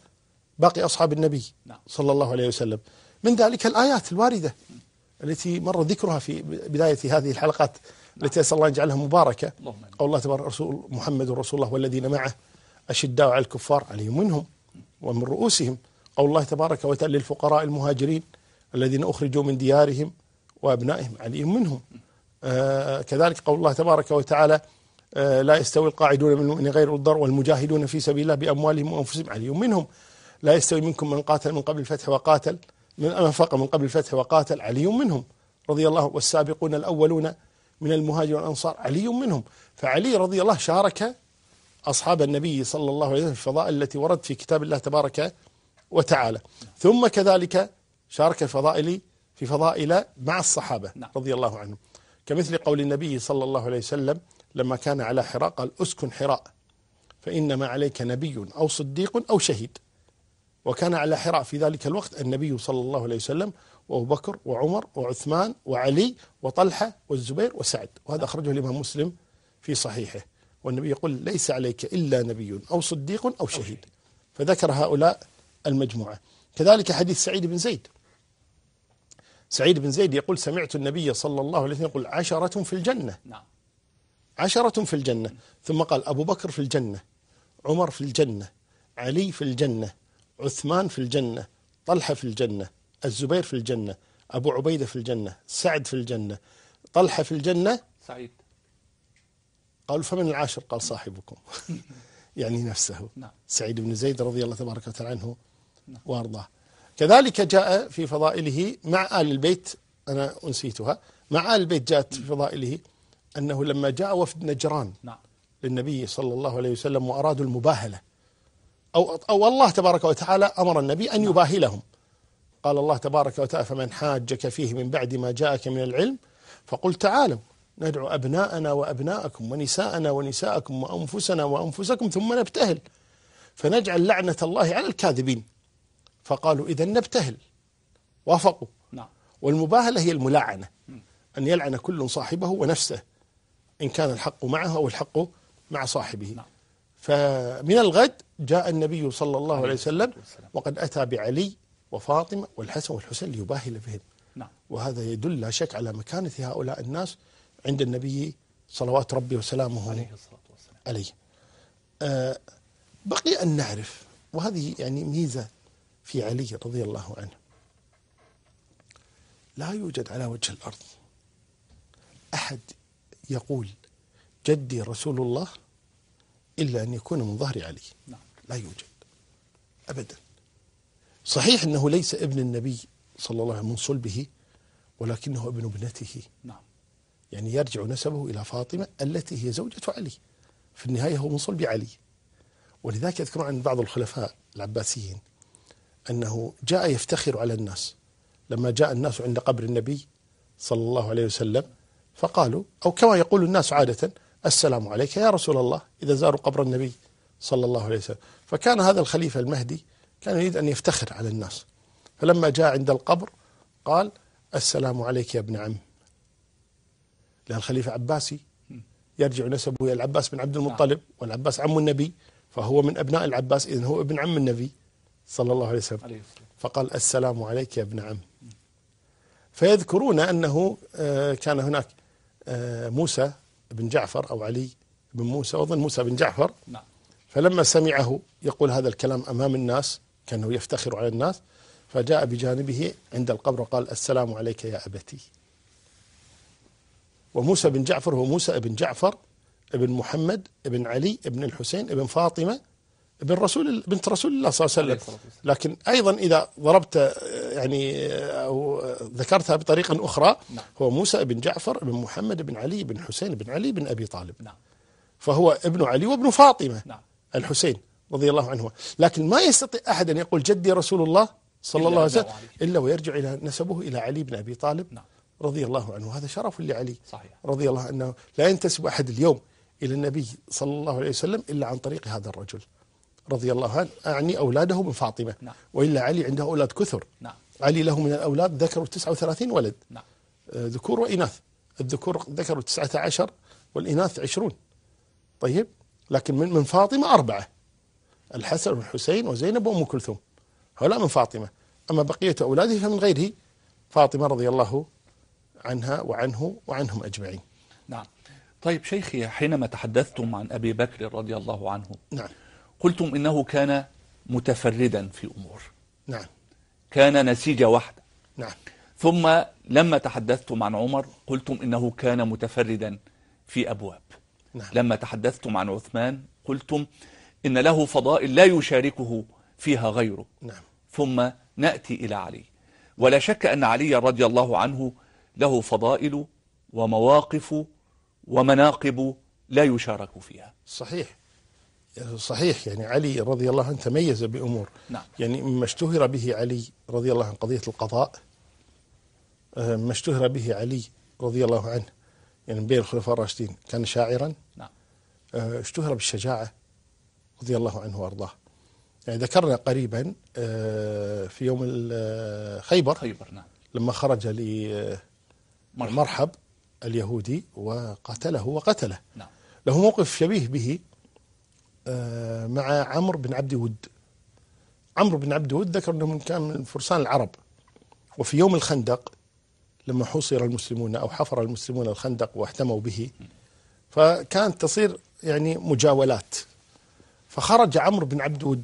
باقي أصحاب النبي نعم. صلى الله عليه وسلم من ذلك الآيات الواردة التي مر ذكرها في بداية هذه الحلقات نعم. التي أسأل الله أن يجعلها مباركة قول الله تبارك رسول محمد رسول الله والذين معه أشداء على الكفار عليهم منهم ومن رؤوسهم قول الله تبارك وتعالى للفقراء المهاجرين الذين أخرجوا من ديارهم وأبنائهم علي منهم آه، كذلك قول الله تبارك وتعالى آه، لا يستوي القاعدون من المؤمنين غير الضر والمجاهدون في سبيل الله بأموالهم وأنفسهم علي منهم لا يستوي منكم من قاتل من قبل الفتح وقاتل من أنفق من قبل الفتح وقاتل علي منهم رضي الله والسابقون الأولون من المهاجر والأنصار علي منهم فعلي رضي الله شارك أصحاب النبي صلى الله عليه وسلم في الفضاء التي وردت في كتاب الله تبارك وتعالى ثم كذلك شارك الفضائل في فضائل مع الصحابة نعم. رضي الله عنهم كمثل قول النبي صلى الله عليه وسلم لما كان على حراء قال أسكن حراء فإنما عليك نبي أو صديق أو شهيد وكان على حراء في ذلك الوقت النبي صلى الله عليه وسلم وأبو بكر وعمر وعثمان وعلي وطلحة والزبير وسعد وهذا أخرجه الإمام مسلم في صحيحه والنبي يقول ليس عليك إلا نبي أو صديق أو شهيد فذكر هؤلاء المجموعة كذلك حديث سعيد بن زيد سعيد بن زيد يقول سمعت النبي صلى الله عليه وسلم يقول عشرة في الجنة نعم. عشرة في الجنة ثم قال أبو بكر في الجنة عمر في الجنة علي في الجنة عثمان في الجنة طلحة في الجنة الزبير في الجنة أبو عبيدة في الجنة سعد في الجنة طلحة في الجنة سعيد قالوا فمن العاشر قال صاحبكم [laughs] يعني نفسه نعم. سعيد بن زيد رضي الله تبارك وتعالى عنه نعم. وارضاه كذلك جاء في فضائله مع آل البيت أنا أنسيتها مع آل البيت جاءت في فضائله أنه لما جاء وفد نجران نعم. للنبي صلى الله عليه وسلم وأرادوا المباهلة أو, أو الله تبارك وتعالى أمر النبي أن نعم. يباهلهم قال الله تبارك وتعالى فمن حاجك فيه من بعد ما جاءك من العلم فقل تعالوا ندعو أبناءنا وأبناءكم ونساءنا ونساءكم وأنفسنا وأنفسكم ثم نبتهل فنجعل لعنة الله على الكاذبين فقالوا إذا نبتهل وافقوا نعم. والمباهلة هي الملاعنة أن يلعن كل صاحبه ونفسه إن كان الحق معه أو الحق مع صاحبه نعم. فمن الغد جاء النبي صلى الله عليه وسلم وقد أتى بعلي وفاطمة والحسن والحسين ليباهل بهم نعم. وهذا يدل لا شك على مكانة هؤلاء الناس عند النبي صلوات ربي وسلامه عليه الصلاة والسلام عليه آه بقي أن نعرف وهذه يعني ميزة في علي رضي الله عنه لا يوجد على وجه الأرض أحد يقول جدي رسول الله إلا أن يكون من ظهر علي نعم. لا يوجد أبدا صحيح أنه ليس ابن النبي صلى الله عليه وسلم من صلبه ولكنه ابن ابنته نعم. يعني يرجع نسبه إلى فاطمة التي هي زوجة علي في النهاية هو من صلب علي ولذلك يذكر عن بعض الخلفاء العباسيين أنه جاء يفتخر على الناس لما جاء الناس عند قبر النبي صلى الله عليه وسلم فقالوا أو كما يقول الناس عادة السلام عليك يا رسول الله إذا زاروا قبر النبي صلى الله عليه وسلم فكان هذا الخليفة المهدي كان يريد أن يفتخر على الناس فلما جاء عند القبر قال السلام عليك يا ابن عم لأن الخليفة عباسي يرجع نسبه إلى العباس بن عبد المطلب نعم. والعباس عم النبي فهو من أبناء العباس إذن هو ابن عم النبي صلى الله عليه وسلم فقال السلام عليك يا ابن عم فيذكرون أنه آه، كان هناك آه، موسى بن جعفر أو علي بن موسى وظن موسى بن جعفر نعم فلما سمعه يقول هذا الكلام أمام الناس كأنه يفتخر على الناس فجاء بجانبه عند القبر وقال السلام عليك يا أبتي وموسى بن جعفر هو موسى بن جعفر بن محمد بن علي بن الحسين بن فاطمة بن رسول بنت رسول الله صلى الله عليه وسلم لكن أيضا إذا ضربت آه، يعني آه، أو ذكرتها بطريقة أخرى نعم. هو موسى بن جعفر بن محمد بن علي بن حسين بن علي بن أبي طالب نعم. فهو ابن علي وابن فاطمة نعم. الحسين رضي الله عنه لكن ما يستطيع أحد أن يقول جدي رسول الله صلى الله عليه وسلم إلا ويرجع إلى نسبه إلى علي بن أبي طالب نعم. رضي الله عنه هذا شرف لعلي صحيح. رضي الله عنه لا ينتسب أحد اليوم إلى النبي صلى الله عليه وسلم إلا عن طريق هذا الرجل رضي الله عنه أعني أولاده من فاطمة نعم. وإلا علي عنده أولاد كثر نعم. علي له من الأولاد ذكر 39 ولد نعم. آه، ذكور وإناث الذكور ذكروا 19 والإناث 20 طيب لكن من من فاطمة أربعة الحسن والحسين وزينب وأم كلثوم هؤلاء من فاطمة أما بقية أولاده فمن غيره فاطمة رضي الله عنها وعنه وعنهم أجمعين نعم طيب شيخي حينما تحدثتم عن أبي بكر رضي الله عنه نعم قلتم إنه كان متفردا في أمور نعم كان نسيج وحده نعم ثم لما تحدثتم عن عمر قلتم إنه كان متفردا في أبواب نعم. لما تحدثتم عن عثمان قلتم إن له فضائل لا يشاركه فيها غيره نعم. ثم نأتي إلى علي ولا شك أن علي رضي الله عنه له فضائل ومواقف ومناقب لا يشارك فيها صحيح صحيح يعني علي رضي الله عنه تميز بأمور نعم. يعني مما اشتهر به علي رضي الله عن قضية القضاء آه، ما اشتهر به علي رضي الله عنه يعني بين الخلفاء الراشدين كان شاعرا نعم. آه، اشتهر بالشجاعة رضي الله عنه وأرضاه يعني ذكرنا قريبا آه، في يوم خيبر خيبر نعم لما خرج لي مرحب, مرحب اليهودي وقتله وقتله نعم. له موقف شبيه به آه، مع عمرو بن عبد ود عمرو بن عبد ود ذكر أنه من كان من فرسان العرب وفي يوم الخندق لما حصر المسلمون أو حفر المسلمون الخندق واحتموا به فكانت تصير يعني مجاولات فخرج عمرو بن عبد ود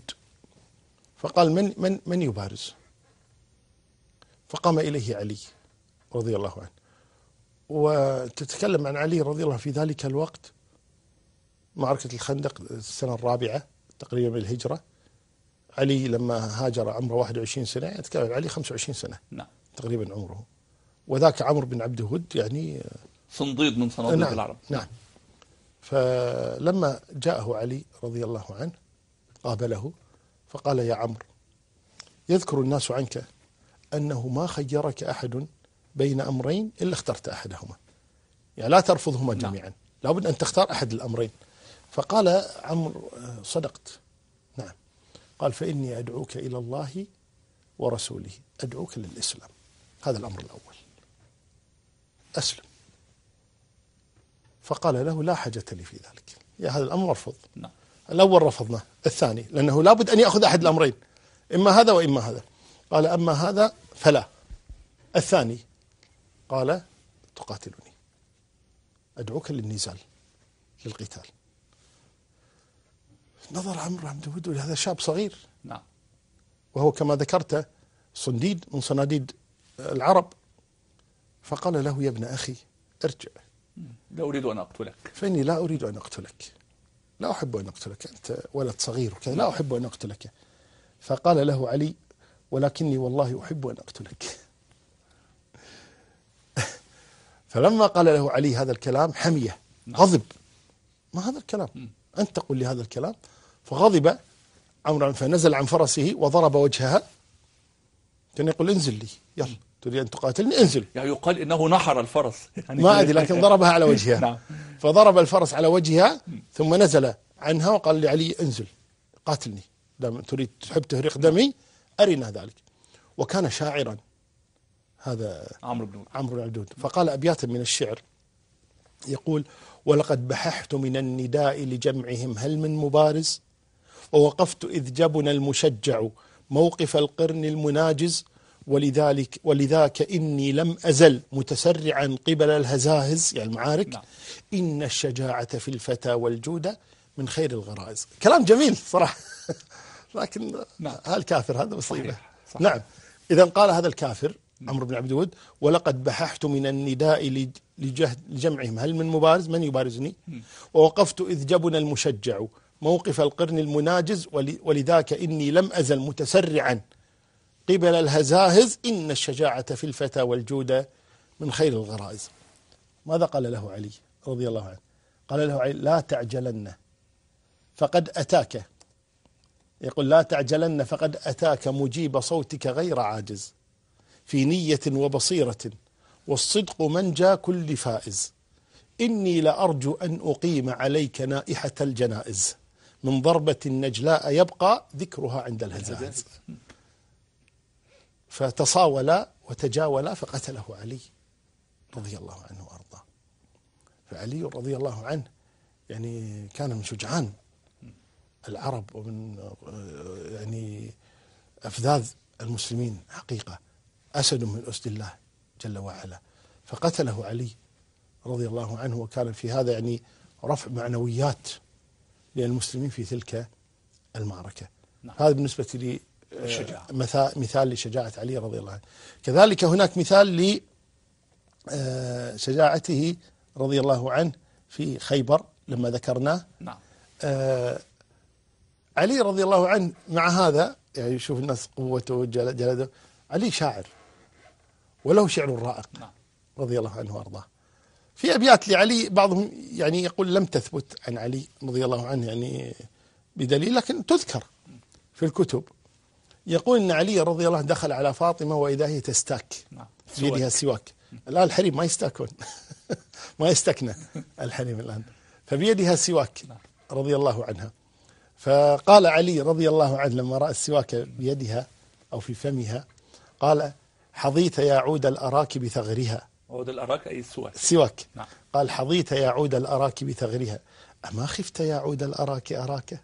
فقال من من من يبارز؟ فقام اليه علي رضي الله عنه وتتكلم عن علي رضي الله في ذلك الوقت معركة الخندق السنة الرابعة تقريبا من الهجرة علي لما هاجر عمره 21 سنة يتكلم يعني علي 25 سنة نعم تقريبا عمره وذاك عمرو بن عبد هود يعني صنديد من صناديد نعم العرب نعم فلما جاءه علي رضي الله عنه قابله فقال يا عمرو يذكر الناس عنك أنه ما خيرك أحد بين أمرين إلا اخترت أحدهما يعني لا ترفضهما نعم. جميعا لا. لابد أن تختار أحد الأمرين فقال عمرو آه، صدقت نعم قال فإني أدعوك إلى الله ورسوله أدعوك للإسلام هذا الأمر الأول أسلم فقال له لا حاجة لي في ذلك يا هذا الأمر مرفوض نعم. الأول رفضناه الثاني لأنه لابد أن يأخذ أحد الأمرين إما هذا وإما هذا قال أما هذا فلا الثاني قال تقاتلني أدعوك للنزال للقتال نظر عمرو بن داود هذا شاب صغير نعم وهو كما ذكرت صنديد من صناديد العرب فقال له يا ابن أخي ارجع لا أريد أن أقتلك فإني لا أريد أن أقتلك لا أحب أن أقتلك أنت ولد صغير وكذا لا أحب أن أقتلك فقال له علي ولكني والله أحب أن أقتلك فلما قال له علي هذا الكلام حميه نعم. غضب ما هذا الكلام أنت تقول لي هذا الكلام فغضب عمرو فنزل عن فرسه وضرب وجهها كان يقول انزل لي يلا تريد أن تقاتلني انزل يعني يقال إنه نحر الفرس [laughs] يعني ما أدري لكن ضربها على وجهها [laughs] نعم. فضرب الفرس على وجهها ثم نزل عنها وقال لعلي انزل قاتلني دام تريد تحب تهريق دمي أرنا ذلك وكان شاعرا هذا عمرو بن عمرو بن عبدود فقال أبياتا من الشعر يقول ولقد بححت من النداء لجمعهم هل من مبارز ووقفت إذ جبن المشجع موقف القرن المناجز ولذلك ولذاك إني لم أزل متسرعا قبل الهزاهز يعني المعارك نعم. إن الشجاعة في الفتى والجودة من خير الغرائز كلام جميل صراحة [laughs] لكن نعم. هالكافر هذا مصيبة صحيح. صحيح. نعم إذا قال هذا الكافر عمرو بن عبد الود ولقد بححت من النداء لجهد لجمعهم هل من مبارز من يبارزني ووقفت إذ جبن المشجع موقف القرن المناجز ولذاك إني لم أزل متسرعا قبل الهزاهز إن الشجاعة في الفتى والجود من خير الغرائز ماذا قال له علي رضي الله عنه قال له علي لا تعجلن فقد أتاك يقول لا تعجلن فقد أتاك مجيب صوتك غير عاجز في نية وبصيرة والصدق منجى كل فائز إني لأرجو أن أقيم عليك نائحة الجنائز من ضربة نجلاء يبقى ذكرها عند الهزاز فتصاولا وتجاولا فقتله علي رضي الله عنه وأرضاه فعلي رضي الله عنه يعني كان من شجعان العرب ومن يعني أفذاذ المسلمين حقيقة أسد من أسد الله جل وعلا فقتله علي رضي الله عنه وكان في هذا يعني رفع معنويات للمسلمين في تلك المعركة نعم. هذا بالنسبة لي الشجاعة. آه، مثال لشجاعة علي رضي الله عنه كذلك هناك مثال لشجاعته آه، رضي الله عنه في خيبر لما ذكرناه نعم. آه، علي رضي الله عنه مع هذا يعني شوف الناس قوته وجلده علي شاعر وله شعر رائق رضي الله عنه وارضاه في ابيات لعلي بعضهم يعني يقول لم تثبت عن علي رضي الله عنه يعني بدليل لكن تذكر في الكتب يقول ان علي رضي الله عنه دخل على فاطمه واذا هي تستاك نعم، في يدها سواك الان الحريم ما يستاكون [laughs] ما يستكنى الحريم الان فبيدها سواك نعم. رضي الله عنها فقال علي رضي الله عنه لما راى السواك بيدها او في فمها قال حظيت يا عود الأراك بثغرها عود الأراك أي السواك سواك نعم. قال حظيت يا عود الأراك بثغرها أما خفت يا عود الأراك أراك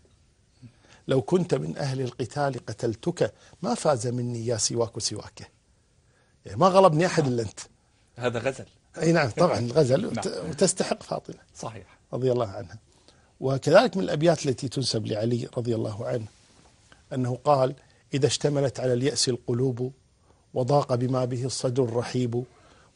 لو كنت من أهل القتال قتلتك ما فاز مني يا سواك سواك يعني ما غلبني أحد نعم. إلا أنت هذا غزل أي نعم طبعا [laughs] نعم. غزل نعم. وتستحق فاطمة صحيح رضي الله عنها وكذلك من الأبيات التي تنسب لعلي رضي الله عنه أنه قال إذا اشتملت على اليأس القلوب وضاق بما به الصدر الرحيب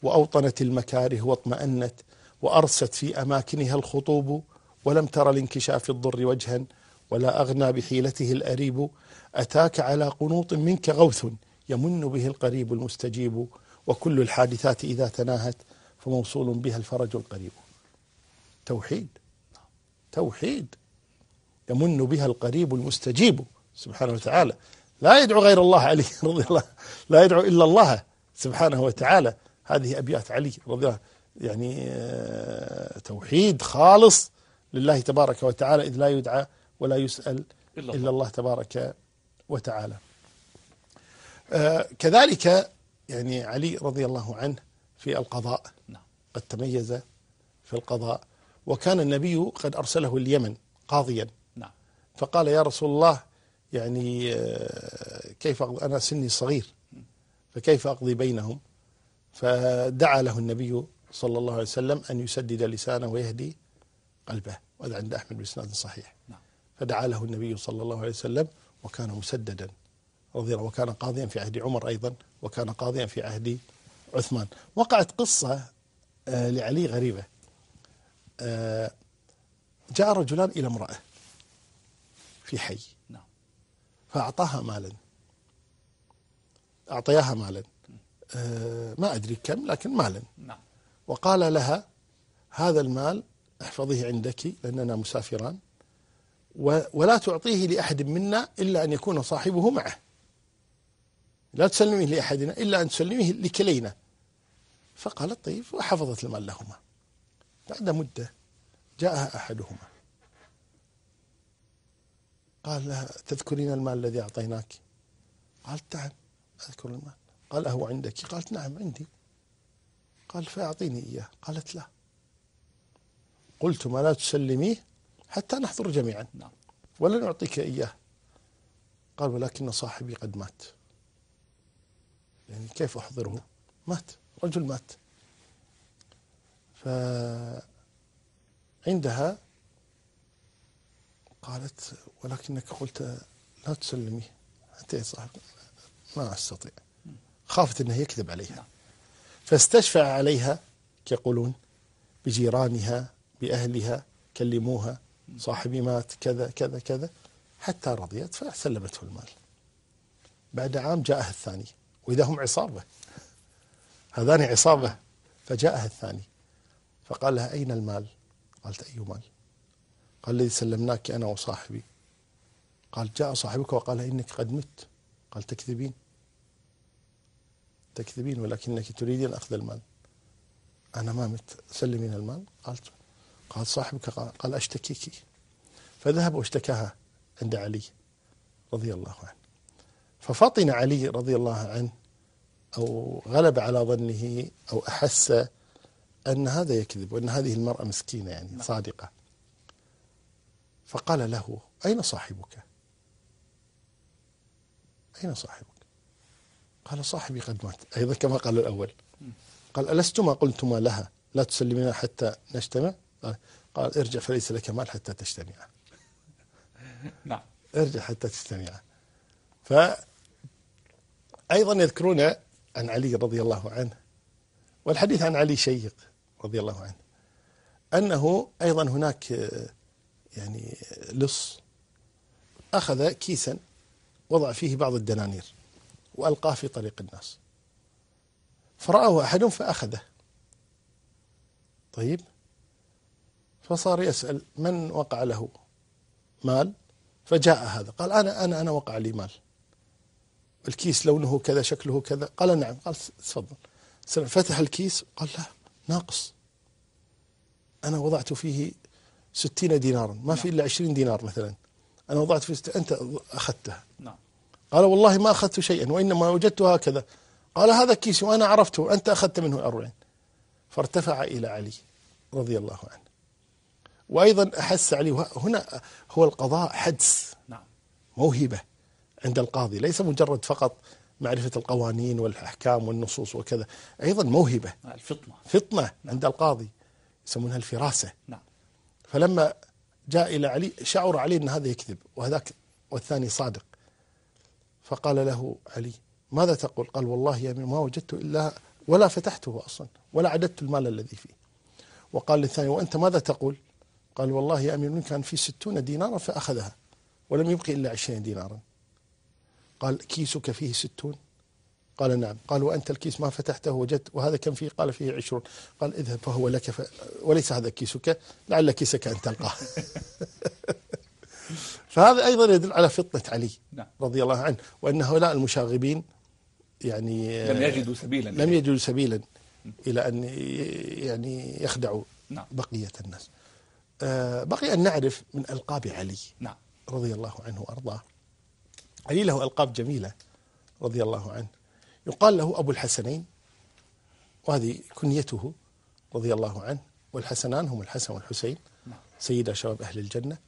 وأوطنت المكاره واطمأنت وأرست في أماكنها الخطوب ولم تر لانكشاف الضر وجها ولا أغنى بحيلته الأريب أتاك على قنوط منك غوث يمن به القريب المستجيب وكل الحادثات إذا تناهت فموصول بها الفرج القريب توحيد توحيد يمن بها القريب المستجيب سبحانه وتعالى لا يدعو غير الله علي [laughs] رضي الله لا يدعو إلا الله سبحانه وتعالى هذه أبيات علي رضي الله يعني آه، توحيد خالص لله تبارك وتعالى إذ لا يدعى ولا يسأل إلا, الله تبارك وتعالى آه، كذلك يعني علي رضي الله عنه في القضاء نعم. قد تميز في القضاء وكان النبي قد أرسله اليمن قاضيا نعم. فقال يا رسول الله يعني آه، كيف أنا سني صغير فكيف أقضي بينهم فدعا له النبي صلى الله عليه وسلم أن يسدد لسانه ويهدي قلبه وهذا عند أحمد بإسناد صحيح نعم. فدعا له النبي صلى الله عليه وسلم وكان مسددا رضي الله وكان قاضيا في عهد عمر أيضا وكان قاضيا في عهد عثمان وقعت قصة آه، لعلي غريبة آه، جاء رجلان إلى امرأة في حي فأعطاها مالا أعطياها مالا أه، ما أدري كم لكن مالا نعم. وقال لها هذا المال احفظيه عندك لأننا مسافران ولا تعطيه لأحد منا إلا أن يكون صاحبه معه لا تسلميه لأحدنا إلا أن تسلميه لكلينا فقالت طيب وحفظت المال لهما بعد مدة جاءها أحدهما قال لها تذكرين المال الذي أعطيناك قالت نعم أذكر المال قال أهو عندك قالت نعم عندي قال فأعطيني إياه قالت لا قلت ما لا تسلميه حتى نحضر جميعا نعم. ولن أعطيك إياه قال ولكن صاحبي قد مات يعني كيف أحضره مات رجل مات فعندها قالت ولكنك قلت لا تسلمي أنت يا صاحب ما أستطيع خافت أنه يكذب عليها نعم. فاستشفع عليها يقولون بجيرانها بأهلها كلموها صاحبي مات كذا كذا كذا حتى رضيت فسلمته المال بعد عام جاءها الثاني وإذا هم عصابة هذان عصابة فجاءها الثاني فقال لها أين المال قالت أي مال قال الذي سلمناك أنا وصاحبي قال جاء صاحبك وقال إنك قد مت قال تكذبين تكذبين ولكنك تريدين أخذ المال أنا ما مت سلمين المال قالت قال صاحبك قال, قال أشتكيك فذهب واشتكاها عند علي رضي الله عنه ففطن علي رضي الله عنه أو غلب على ظنه أو أحس أن هذا يكذب وأن هذه المرأة مسكينة يعني صادقة فقال له أين صاحبك أين صاحبك قال صاحبي قد مات أيضا كما قال الأول قال ألستما قلتما لها لا تسلمنا حتى نجتمع قال ارجع فليس لك مال حتى تجتمع [laughs] نعم ارجع حتى تجتمع ف أيضا يذكرون عن علي رضي الله عنه والحديث عن علي شيق رضي الله عنه أنه أيضا هناك يعني لص أخذ كيسا وضع فيه بعض الدنانير وألقاه في طريق الناس فرآه أحد فأخذه طيب فصار يسأل من وقع له مال فجاء هذا قال أنا أنا أنا وقع لي مال الكيس لونه كذا شكله كذا قال نعم قال تفضل فتح الكيس قال لا ناقص أنا وضعت فيه 60 دينارا ما في إلا 20 دينار مثلا أنا وضعت في أنت أخذتها نعم قال والله ما أخذت شيئا وإنما وجدته هكذا قال هذا كيسي وأنا عرفته أنت أخذت منه أربعين فارتفع إلى علي رضي الله عنه وأيضا أحس علي هنا هو القضاء حدس نعم موهبة عند القاضي ليس مجرد فقط معرفة القوانين والأحكام والنصوص وكذا أيضا موهبة الفطنة فطنة نعم. عند القاضي يسمونها الفراسة نعم فلما جاء إلى علي شعر علي أن هذا يكذب وهذاك والثاني صادق فقال له علي ماذا تقول قال والله يا أمير ما وجدت إلا ولا فتحته أصلا ولا عددت المال الذي فيه وقال للثاني وأنت ماذا تقول قال والله يا أمير من كان في ستون دينارا فأخذها ولم يبقي إلا عشرين دينارا قال كيسك فيه ستون قال نعم قال وأنت الكيس ما فتحته وجدت وهذا كم فيه قال فيه عشرون قال اذهب فهو لك ف... وليس هذا كيسك لعل كيسك أن تلقاه [laughs] فهذا أيضا يدل على فطنة علي نعم. رضي الله عنه وأن هؤلاء المشاغبين يعني لم يجدوا سبيلا لم يجدوا سبيلا إلى أن يعني يخدعوا نعم. بقية الناس آه، بقي أن نعرف من ألقاب علي نعم. رضي الله عنه وأرضاه علي له ألقاب جميلة رضي الله عنه يقال له أبو الحسنين وهذه كنيته رضي الله عنه والحسنان هم الحسن والحسين سيدا شباب أهل الجنة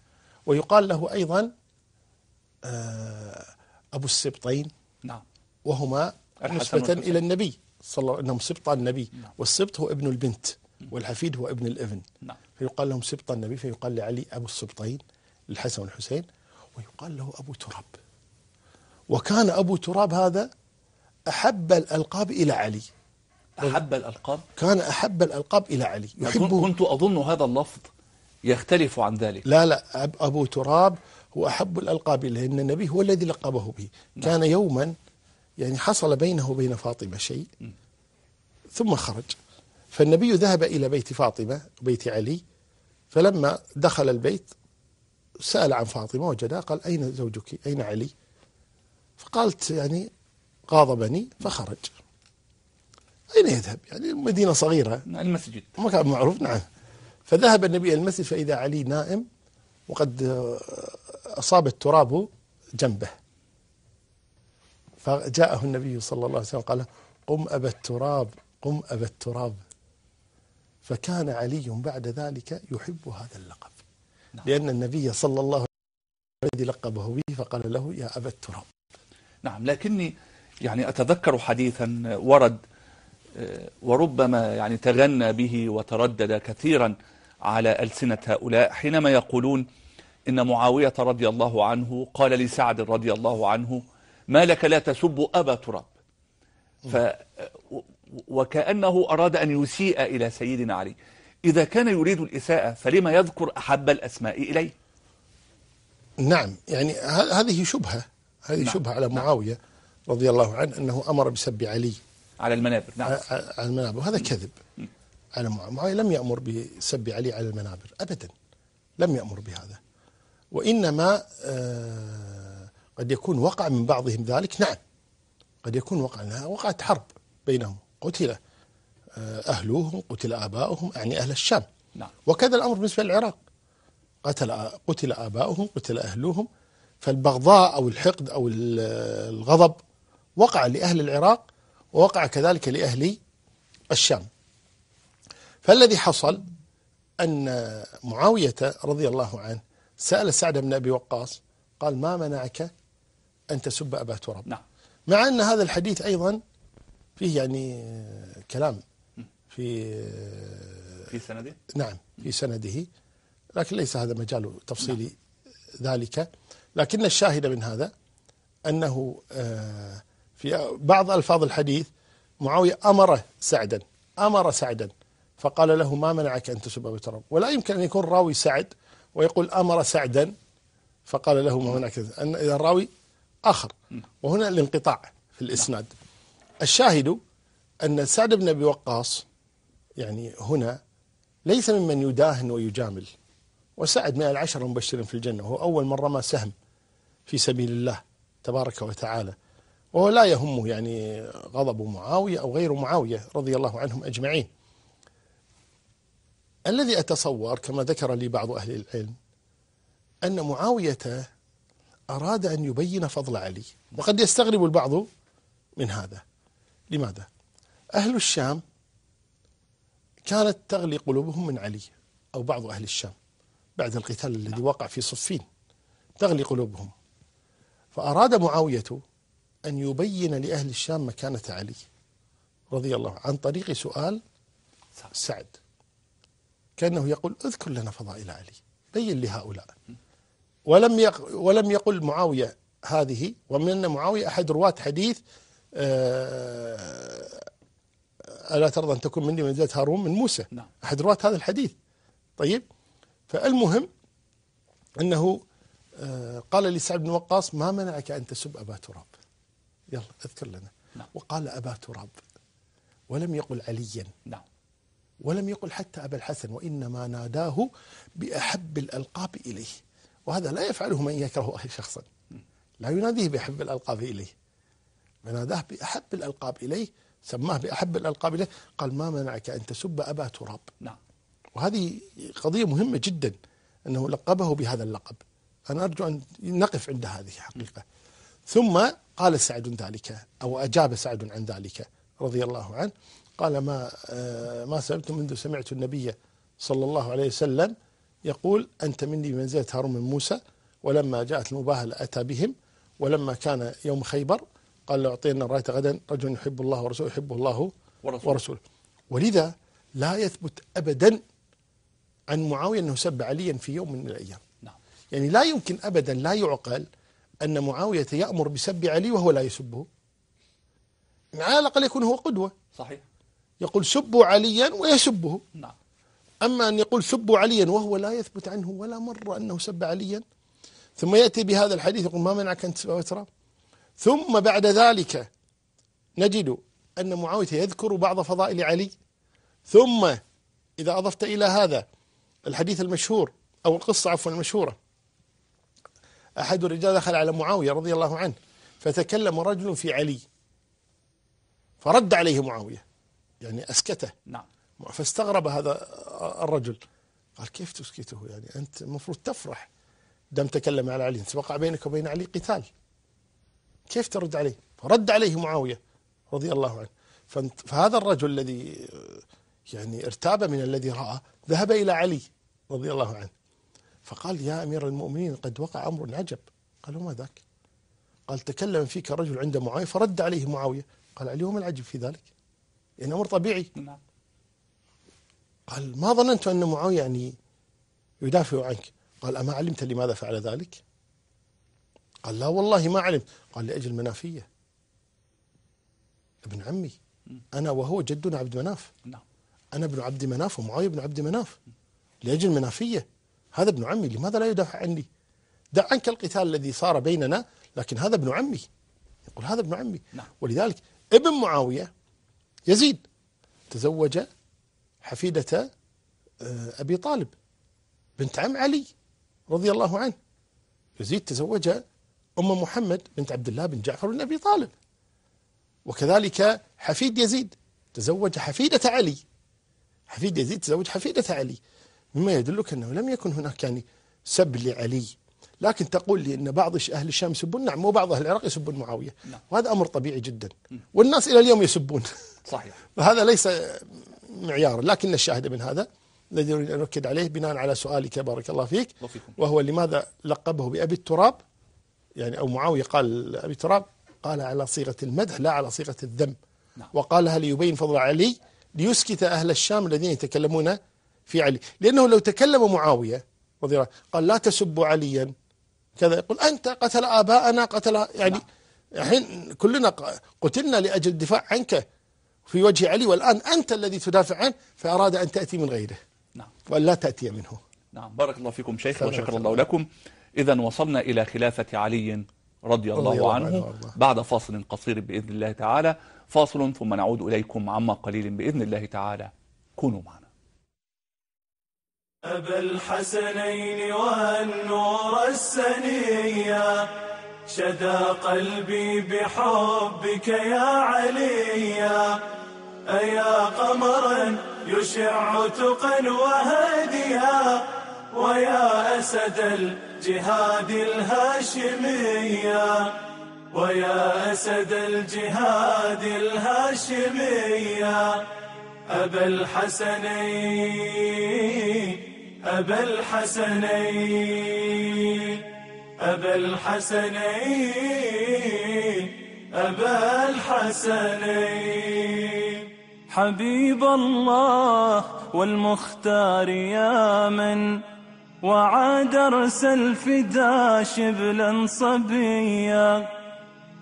ويقال له أيضا آه، أبو السبطين نعم وهما نسبة إلى النبي صلى الله أنهم سبط النبي نعم. والسبط هو ابن البنت والحفيد هو ابن الابن نعم. فيقال لهم سبط النبي فيقال لعلي أبو السبطين للحسن والحسين ويقال له أبو تراب وكان أبو تراب هذا أحب الألقاب إلى علي أحب الألقاب كان أحب الألقاب إلى علي يحبه كنت أظن هذا اللفظ يختلف عن ذلك لا لا أبو تراب هو أحب الألقاب إليه إن النبي هو الذي لقبه به نعم. كان يوما يعني حصل بينه وبين فاطمة شيء ثم خرج فالنبي ذهب إلى بيت فاطمة بيت علي فلما دخل البيت سأل عن فاطمة وجدها قال أين زوجك أين علي فقالت يعني غاضبني فخرج أين يذهب يعني مدينة صغيرة نعم، المسجد مكان معروف نعم فذهب النبي إلى المسجد فإذا علي نائم وقد آه، أصاب التراب جنبه فجاءه النبي صلى الله عليه وسلم قال قم أبا التراب قم أبا التراب فكان علي بعد ذلك يحب هذا اللقب نعم. لأن النبي صلى الله عليه وسلم الذي لقبه به فقال له يا أبا التراب نعم لكني يعني أتذكر حديثا ورد آه، وربما يعني تغنى به وتردد كثيرا على ألسنة هؤلاء حينما يقولون إن معاوية رضي الله عنه قال لسعد رضي الله عنه ما لك لا تسب أبا تراب ف آه، وكأنه أراد أن يسيء إلى سيدنا علي إذا كان يريد الإساءة فلما يذكر أحب الأسماء إليه نعم يعني هذه شبهة هذه نعم. شبهة على نعم. معاوية نعم. رضي الله عنه أنه أمر بسب علي على المنابر نعم على المنابر وهذا كذب على معاوية لم يأمر بسب علي على المنابر أبدا لم يأمر بهذا وإنما آه، قد يكون وقع من بعضهم ذلك نعم قد يكون وقع وقعت حرب بينهم قتل آه، أهلوهم قتل آباؤهم يعني أهل الشام نعم. وكذا الأمر بالنسبة للعراق قتل قتل آباؤهم قتل أهلوهم فالبغضاء أو الحقد أو الغضب وقع لأهل العراق ووقع كذلك لأهل الشام فالذي حصل أن معاوية رضي الله عنه سأل سعد بن أبي وقاص قال ما منعك أن تسب أبا تراب نعم. مع أن هذا الحديث أيضا فيه يعني كلام في في سنده نعم في سنده لكن ليس هذا مجال تفصيلي نعم. ذلك لكن الشاهد من هذا أنه آه في بعض ألفاظ الحديث معاوية أمر سعدا أمر سعدا فقال له ما منعك أن تسب ابو تراب ولا يمكن أن يكون راوي سعد ويقول أمر سعدا فقال له ما منعك أن إذا الراوي آخر وهنا الانقطاع في الإسناد الشاهد أن سعد بن أبي وقاص يعني هنا ليس ممن يداهن ويجامل وسعد من العشر المبشرين في الجنة هو أول من رمى سهم في سبيل الله تبارك وتعالى وهو لا يهمه يعني غضب معاوية أو غير معاوية رضي الله عنهم أجمعين الذي أتصور كما ذكر لي بعض أهل العلم أن معاوية أراد أن يبين فضل علي وقد يستغرب البعض من هذا لماذا؟ أهل الشام كانت تغلي قلوبهم من علي أو بعض أهل الشام بعد القتال الذي وقع في صفين تغلي قلوبهم فأراد معاوية أن يبين لأهل الشام مكانة علي رضي الله عن طريق سؤال سعد كأنه يقول اذكر لنا فضائل علي بين لهؤلاء ولم يق ولم يقل معاوية هذه ومن معاوية أحد رواة حديث آه، ألا ترضى أن تكون مني منزلة هارون من موسى نعم. أحد رواة هذا الحديث طيب فالمهم أنه آه، قال لسعد بن وقاص ما منعك أن تسب أبا تراب يلا اذكر لنا نعم. وقال أبا تراب ولم يقل عليا نعم ولم يقل حتى أبا الحسن وإنما ناداه بأحب الألقاب إليه وهذا لا يفعله من يكره شخصا لا يناديه بأحب الألقاب إليه فناداه بأحب الألقاب إليه سماه بأحب الألقاب إليه قال ما منعك أن تسب أبا تراب نعم وهذه قضية مهمة جدا أنه لقبه بهذا اللقب أنا أرجو أن نقف عند هذه حقيقة ثم قال سعد ذلك أو أجاب سعد عن ذلك رضي الله عنه قال ما آه، ما سلمت منذ سمعت النبي صلى الله عليه وسلم يقول أنت مني بمنزلة هارون من موسى ولما جاءت المباهلة أتى بهم ولما كان يوم خيبر قال لو أعطينا الراية غدا رجل يحب الله ورسوله يحبه الله ورسوله, ورسوله ولذا لا يثبت أبدا عن معاوية أنه سب عليا في يوم من الأيام نعم. يعني لا يمكن أبدا لا يعقل أن معاوية يأمر بسب علي وهو لا يسبه على الأقل يكون هو قدوة صحيح يقول سبوا عليا ويسبه نعم أما أن يقول سبوا عليا وهو لا يثبت عنه ولا مرة أنه سب عليا ثم يأتي بهذا الحديث يقول ما منعك أن تسب ترى ثم بعد ذلك نجد أن معاوية يذكر بعض فضائل علي ثم إذا أضفت إلى هذا الحديث المشهور أو القصة عفوا المشهورة أحد الرجال دخل على معاوية رضي الله عنه فتكلم رجل في علي فرد عليه معاوية يعني أسكته نعم فاستغرب هذا الرجل قال كيف تسكته يعني أنت المفروض تفرح دم تكلم على علي انت وقع بينك وبين علي قتال كيف ترد عليه فرد عليه معاوية رضي الله عنه فهذا الرجل الذي يعني ارتاب من الذي رأى ذهب إلى علي رضي الله عنه فقال يا أمير المؤمنين قد وقع أمر عجب قال وما ذاك قال تكلم فيك رجل عند معاوية فرد عليه معاوية قال اليوم العجب في ذلك يعني أمر طبيعي نعم. قال ما ظننت أن معاوية يعني يدافع عنك قال أما علمت لماذا فعل ذلك قال لا والله ما علمت قال لأجل منافية ابن عمي أنا وهو جدنا عبد مناف نعم. أنا ابن عبد مناف ومعاوية ابن عبد مناف لأجل منافية هذا ابن عمي لماذا لا يدافع عني دع عنك القتال الذي صار بيننا لكن هذا ابن عمي يقول هذا ابن عمي نعم. ولذلك ابن معاوية يزيد تزوج حفيدة آه، أبي طالب بنت عم علي رضي الله عنه يزيد تزوج أم محمد بنت عبد الله بن جعفر بن أبي طالب وكذلك حفيد يزيد تزوج حفيدة علي حفيد يزيد تزوج حفيدة علي مما يدلك أنه لم يكن هناك يعني سب لعلي لكن تقول لي أن بعض أهل الشام يسبون نعم مو بعض أهل العراق يسبون معاوية نعم. وهذا أمر طبيعي جدا والناس إلى اليوم يسبون صحيح [laughs] فهذا ليس معيار لكن الشاهد من هذا الذي أريد أن أؤكد عليه بناء على سؤالك بارك الله فيك وهو لماذا لقبه بأبي التراب يعني أو معاوية قال أبي التراب قال على صيغة المدح لا على صيغة الذم نعم. وقالها ليبين فضل علي ليسكت أهل الشام الذين يتكلمون في علي لأنه لو تكلم معاوية رضي الله قال لا تسبوا عليا كذا يقول أنت قتل آباءنا قتل يعني نعم. الحين كلنا قتلنا لأجل الدفاع عنك في وجه علي والآن أنت الذي تدافع عنه فأراد أن تأتي من غيره نعم ولا تأتي منه نعم بارك الله فيكم شيخ وشكر الله لكم إذا وصلنا إلى خلافة علي رضي الله, الله عنه الله. بعد فاصل قصير بإذن الله تعالى فاصل ثم نعود إليكم عما قليل بإذن الله تعالى كونوا معنا أبا الحسنين والنور السنية شدى قلبي بحبك يا علي أيا قمرا يشع تقا وهديا ويا أسد الجهاد الهاشمية ويا أسد الجهاد الهاشمية أبا الحسنين أبا الحسنين أبا الحسنين أبا الحسنين حبيب الله والمختار يا من وعاد رس فدا شبلا صبيا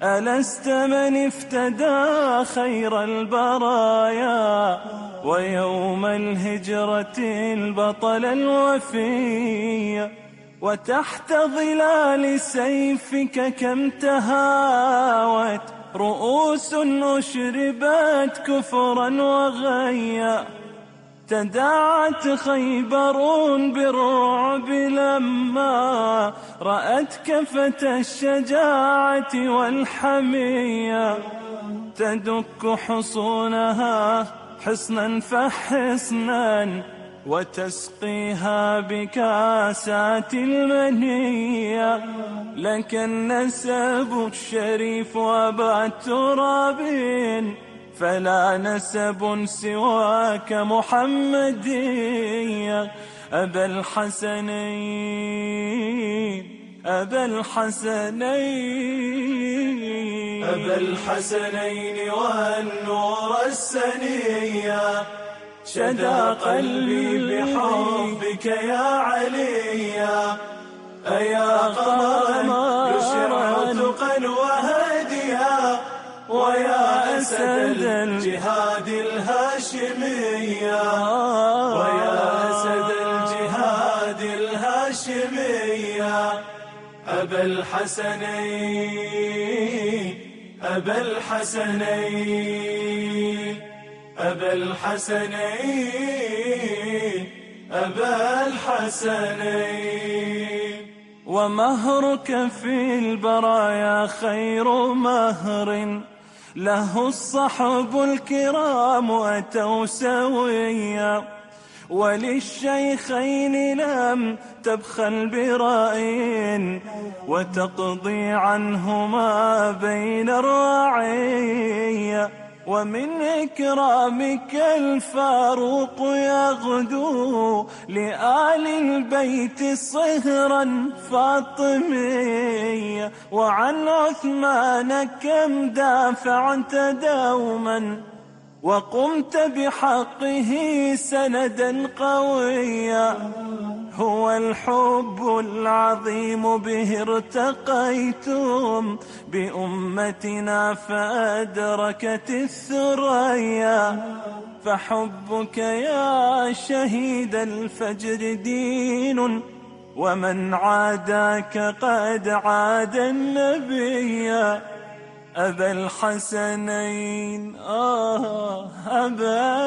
ألست من افتدى خير البرايا ويوم الهجرة البطل الوفي وتحت ظلال سيفك كم تهاوت رؤوس أشربت كفرا وغيا تداعت خيبر بالرعب لما رأت كفة الشجاعة والحمية تدك حصونها حصنا فحصنا وتسقيها بكاسات المنية لك النسب الشريف أبا التراب فلا نسب سواك محمدية أبا الحسنين أبا الحسنين أبا الحسنين والنور السنية شدا قلبي بحبك يا علي أيا قمرا يشرع ثقا وهديا آه. ويا أسد الجهاد الهاشمية ويا أسد الجهاد الهاشمية أبا الحسنين أبا الحسنين أبا الحسنين أبا الحسنين ومهرك في البرايا خير مهر له الصحب الكرام أتوا سويا وللشيخين لم تبخل برأي وتقضي عنهما بين الرعية ومن إكرامك الفاروق يغدو لآل البيت صهرا فاطمي وعن عثمان كم دافعت دوما وقمت بحقه سندا قويا هو الحب العظيم به ارتقيتم بأمتنا فأدركت الثريا فحبك يا شهيد الفجر دين ومن عاداك قد عاد النبيا أبا الحسنين آه أبا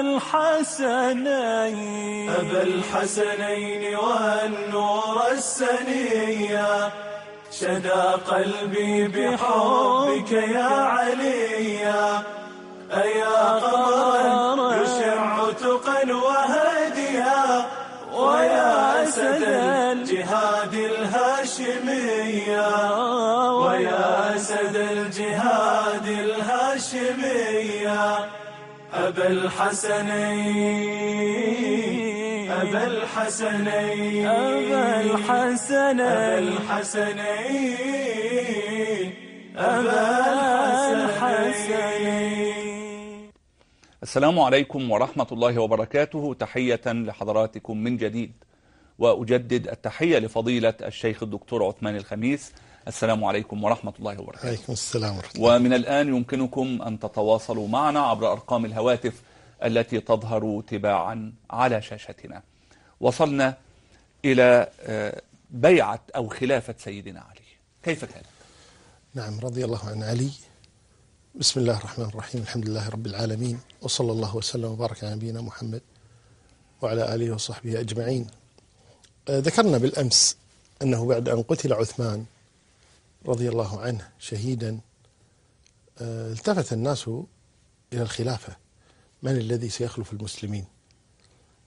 الحسنين أبا الحسنين والنور السنية شدى قلبي بحبك يا علي أيا قمرا يشع تقا وهديا ويا أسد الجهاد الهاشمية أبا الحسنين أبا الحسنين أبا الحسنين أبا الحسنين أبا الحسنين السلام عليكم ورحمة الله وبركاته تحية لحضراتكم من جديد وأجدد التحية لفضيلة الشيخ الدكتور عثمان الخميس السلام عليكم ورحمة الله وبركاته عليكم السلام ورحمة الله ومن الآن يمكنكم أن تتواصلوا معنا عبر أرقام الهواتف التي تظهر تباعا على شاشتنا وصلنا إلى آه، بيعة أو خلافة سيدنا علي كيف كانت؟ نعم رضي الله عن علي بسم الله الرحمن الرحيم الحمد لله رب العالمين وصلى الله وسلم وبارك على نبينا محمد وعلى آله وصحبه أجمعين آه، ذكرنا بالأمس أنه بعد أن قتل عثمان رضي الله عنه شهيدا آه، التفت الناس إلى الخلافة من الذي سيخلف المسلمين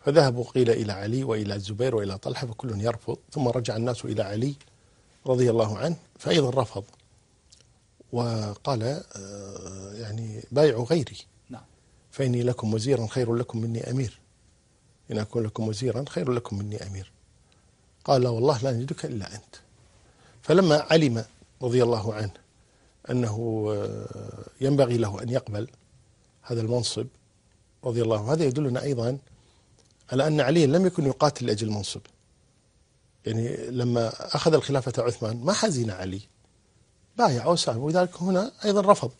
فذهبوا قيل إلى علي وإلى الزبير وإلى طلحة فكل يرفض ثم رجع الناس إلى علي رضي الله عنه فأيضا رفض وقال آه، يعني بايعوا غيري نعم. فإني لكم وزيرا خير لكم مني أمير إن أكون لكم وزيرا خير لكم مني أمير قال والله لا نجدك إلا أنت فلما علم رضي الله عنه أنه آه، ينبغي له أن يقبل هذا المنصب رضي الله عنه هذا يدلنا أيضا على أن علي لم يكن يقاتل لأجل المنصب يعني لما أخذ الخلافة عثمان ما حزن علي بايع وسام ولذلك هنا أيضا رفض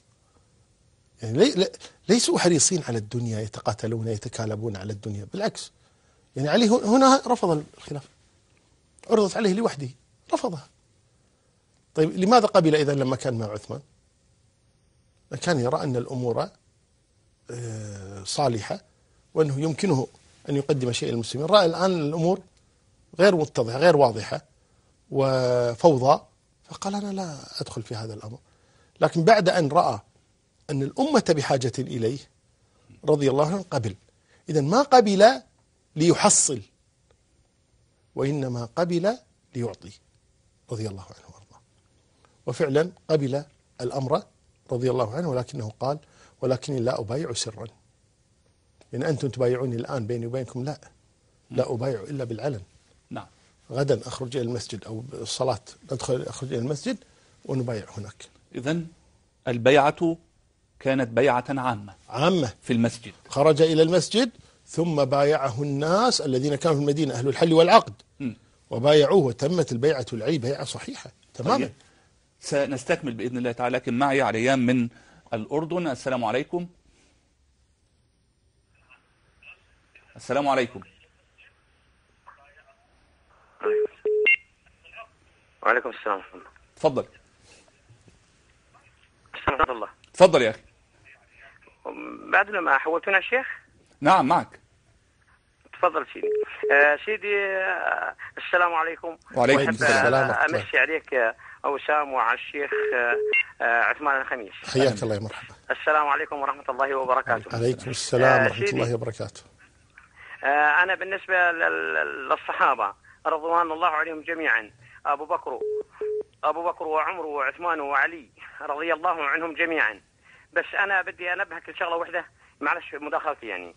يعني لي لي ليسوا حريصين على الدنيا يتقاتلون يتكالبون على الدنيا بالعكس يعني علي هنا رفض الخلافة عرضت عليه لوحده رفضها طيب لماذا قبل إذا لما كان مع عثمان كان يرى أن الأمور آه، صالحة وأنه يمكنه أن يقدم شيء للمسلمين رأى الآن الأمور غير متضحة غير واضحة وفوضى فقال أنا لا أدخل في هذا الأمر لكن بعد أن رأى أن الأمة بحاجة إليه رضي الله عنه قبل إذا ما قبل ليحصل وإنما قبل ليعطي رضي الله عنه وفعلا قبل الأمر رضي الله عنه ولكنه قال ولكني لا أبايع سرا إن يعني أنتم تبايعوني الآن بيني وبينكم لا لا أبايع إلا بالعلن نعم غدا أخرج إلى المسجد أو الصلاة ندخل أخرج إلى المسجد ونبايع هناك إذا البيعة كانت بيعة عامة عامة في المسجد خرج إلى المسجد ثم بايعه الناس الذين كانوا في المدينة أهل الحل والعقد م. وبايعوه وتمت البيعة العي بيعة صحيحة تماما طيب. سنستكمل بإذن الله تعالى لكن معي عريان من الأردن السلام عليكم السلام عليكم وعليكم السلام ورحمة الله تفضل استغفر الله تفضل يا أخي بعد ما حولتنا الشيخ نعم معك تفضل سيدي آه سيدي آه السلام عليكم وعليكم السلام امشي عليك آه أوسام وعلى الشيخ آه، آه، عثمان الخميس حياك الله يا مرحبا السلام عليكم ورحمة الله وبركاته عليكم السلام ورحمة الله وبركاته آه، أنا بالنسبة للصحابة رضوان الله عليهم جميعا أبو بكر أبو بكر وعمر وعثمان وعلي رضي الله عنهم جميعا بس أنا بدي أنبهك لشغلة واحدة معلش مداخلتي يعني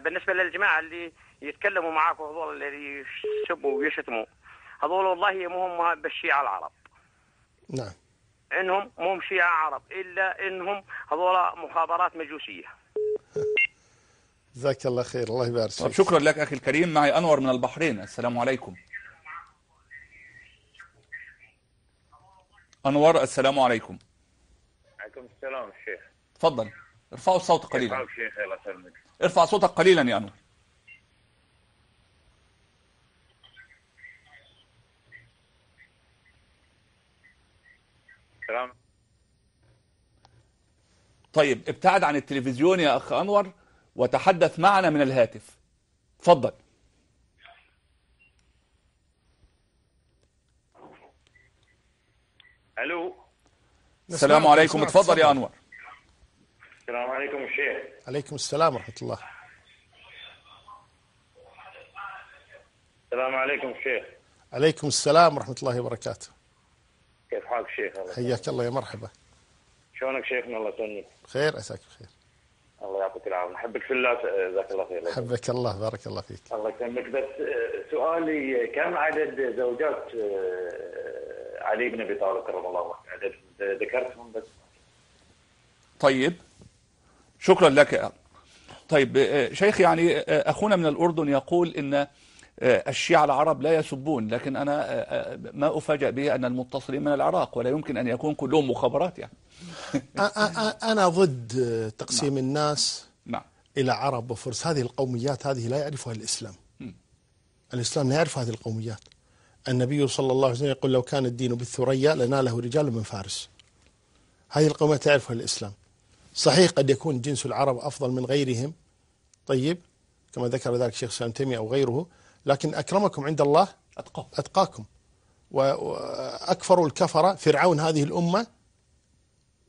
بالنسبة للجماعة اللي يتكلموا معاك وهذول اللي يسبوا ويشتموا هذول والله مو هم بالشيعة العرب نعم انهم مو شيعة عرب الا انهم هذول مخابرات مجوسية جزاك الله خير الله يبارك فيك شكرا لك اخي الكريم معي انور من البحرين السلام عليكم انور السلام عليكم عليكم السلام شيخ تفضل ارفعوا الصوت قليلا ارفع صوتك قليلا يا انور الكلام طيب ابتعد عن التلفزيون يا أخ أنور وتحدث معنا من الهاتف تفضل الو السلام عليكم اتفضل يا انور السلام عليكم الشيخ عليكم السلام ورحمه الله السلام عليكم الشيخ عليكم السلام ورحمه الله وبركاته كيف حالك شيخ الله حياك الله يا مرحبا شلونك شيخنا الله يسلمك خير عساك بخير الله يعطيك العافيه نحبك في الله جزاك الله خير حبك الله بارك الله فيك الله يسلمك بس آه، سؤالي كم عدد زوجات آه، علي بن ابي طالب كرم الله عدد ذكرتهم بس طيب شكرا لك طيب آه، شيخ يعني اخونا من الاردن يقول ان آه، الشيعة العرب لا يسبون لكن أنا آه، آه، ما أفاجأ به أن المتصلين من العراق ولا يمكن أن يكون كلهم مخابرات يعني أنا ضد تقسيم نعم. الناس نعم. إلى عرب وفرس هذه القوميات هذه لا يعرفها الإسلام م. الإسلام لا يعرف هذه القوميات النبي صلى الله عليه وسلم يقول لو كان الدين بالثريا لناله رجال من فارس هذه القوميات تعرفها الإسلام صحيح قد يكون جنس العرب أفضل من غيرهم طيب كما ذكر ذلك الشيخ سلام تيمية أو غيره لكن أكرمكم عند الله أتقاكم, أتقاكم وأكفر الكفرة فرعون هذه الأمة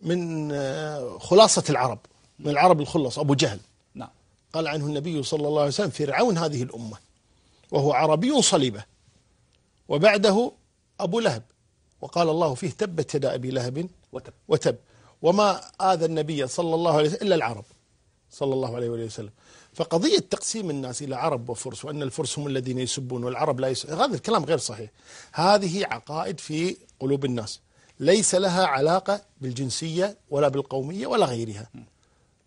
من آه، خلاصة العرب من العرب الخلص أبو جهل نعم. قال عنه النبي صلى الله عليه وسلم فرعون هذه الأمة وهو عربي صليبة وبعده أبو لهب وقال الله فيه تبت يدا أبي لهب وتب, وتب وما آذى النبي صلى الله عليه وسلم إلا العرب صلى الله عليه وآله وسلم فقضية تقسيم الناس إلى عرب وفرس وأن الفرس هم الذين يسبون والعرب لا يسبون هذا الكلام غير صحيح هذه عقائد في قلوب الناس ليس لها علاقة بالجنسية ولا بالقومية ولا غيرها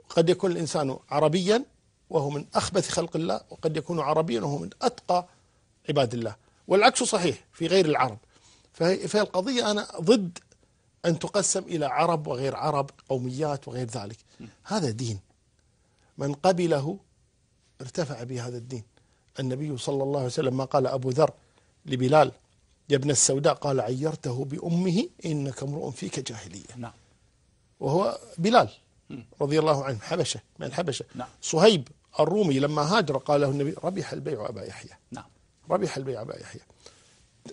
قد يكون الإنسان عربيا وهو من أخبث خلق الله وقد يكون عربيا وهو من أتقى عباد الله والعكس صحيح في غير العرب فالقضية أنا ضد أن تقسم إلى عرب وغير عرب قوميات وغير ذلك هذا دين من قبله ارتفع به هذا الدين النبي صلى الله عليه وسلم ما قال أبو ذر لبلال يا ابن السوداء قال عيرته بأمه إنك امرؤ فيك جاهلية نعم وهو بلال رضي الله عنه حبشة من الحبشة نعم. صهيب الرومي لما هاجر قال له النبي ربح البيع أبا يحيى نعم ربح البيع أبا يحيى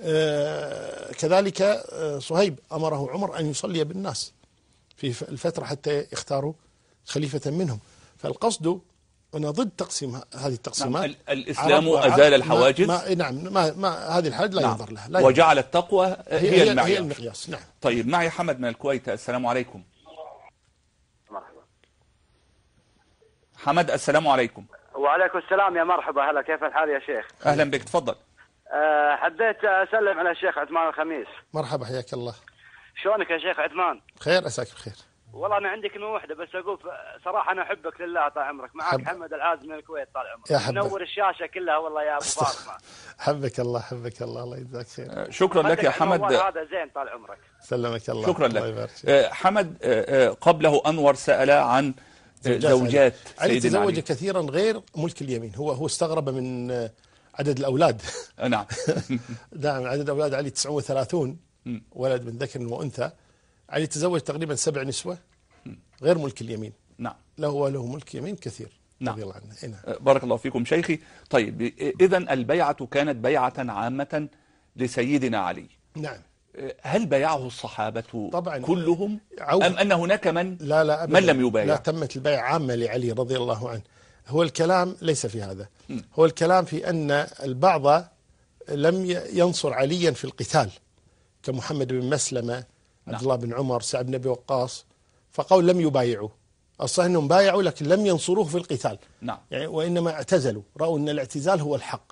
آه، كذلك آه، صهيب أمره عمر أن يصلي بالناس في الفترة حتى يختاروا خليفة منهم فالقصد أنا ضد تقسيم هذه التقسيمات نعم الإسلام أزال الحواجز ما إيه، نعم ما ما هذه الحاج لا نعم ينظر لها لا وجعل التقوى هي, هي المعيار هي المقياس نعم طيب معي حمد من الكويت السلام عليكم مرحبا حمد السلام عليكم وعليكم السلام يا مرحبا هلا كيف الحال يا شيخ أهلا بك تفضل أه حبيت أسلم على الشيخ عثمان الخميس مرحبا حياك الله شلونك يا شيخ عثمان بخير أساك بخير والله انا عندي كلمه واحده بس اقول صراحه انا احبك لله طال عمرك معك حب... حمد العاز من الكويت طال عمرك يا حبك. نور الشاشه كلها والله يا ابو فاطمه حبك الله حبك الله الله يجزاك خير أه، شكرا لك يا حمد هذا زين طال عمرك سلمك الله شكرا لك أه، حمد أه، قبله انور سال عن زوجات علي تزوج كثيرا غير ملك اليمين هو هو استغرب من عدد الاولاد نعم [laughs] نعم عدد اولاد علي 39 ولد من ذكر وانثى علي تزوج تقريبا سبع نسوة غير ملك اليمين نعم له وله ملك يمين كثير نعم. الله عنه. إيه، نعم. أه، بارك الله فيكم شيخي طيب إذا البيعة كانت بيعة عامة لسيدنا علي نعم أه، هل بايعه الصحابة طبعا كلهم أم أن هناك من لا لا أبداً. من لم يبايع لا تمت البيعة عامة لعلي رضي الله عنه هو الكلام ليس في هذا م. هو الكلام في أن البعض لم ينصر عليا في القتال كمحمد بن مسلمة عبد الله بن عمر سعد بن ابي وقاص فقول لم يبايعوه الصحيح انهم بايعوا لكن لم ينصروه في القتال نعم يعني وانما اعتزلوا راوا ان الاعتزال هو الحق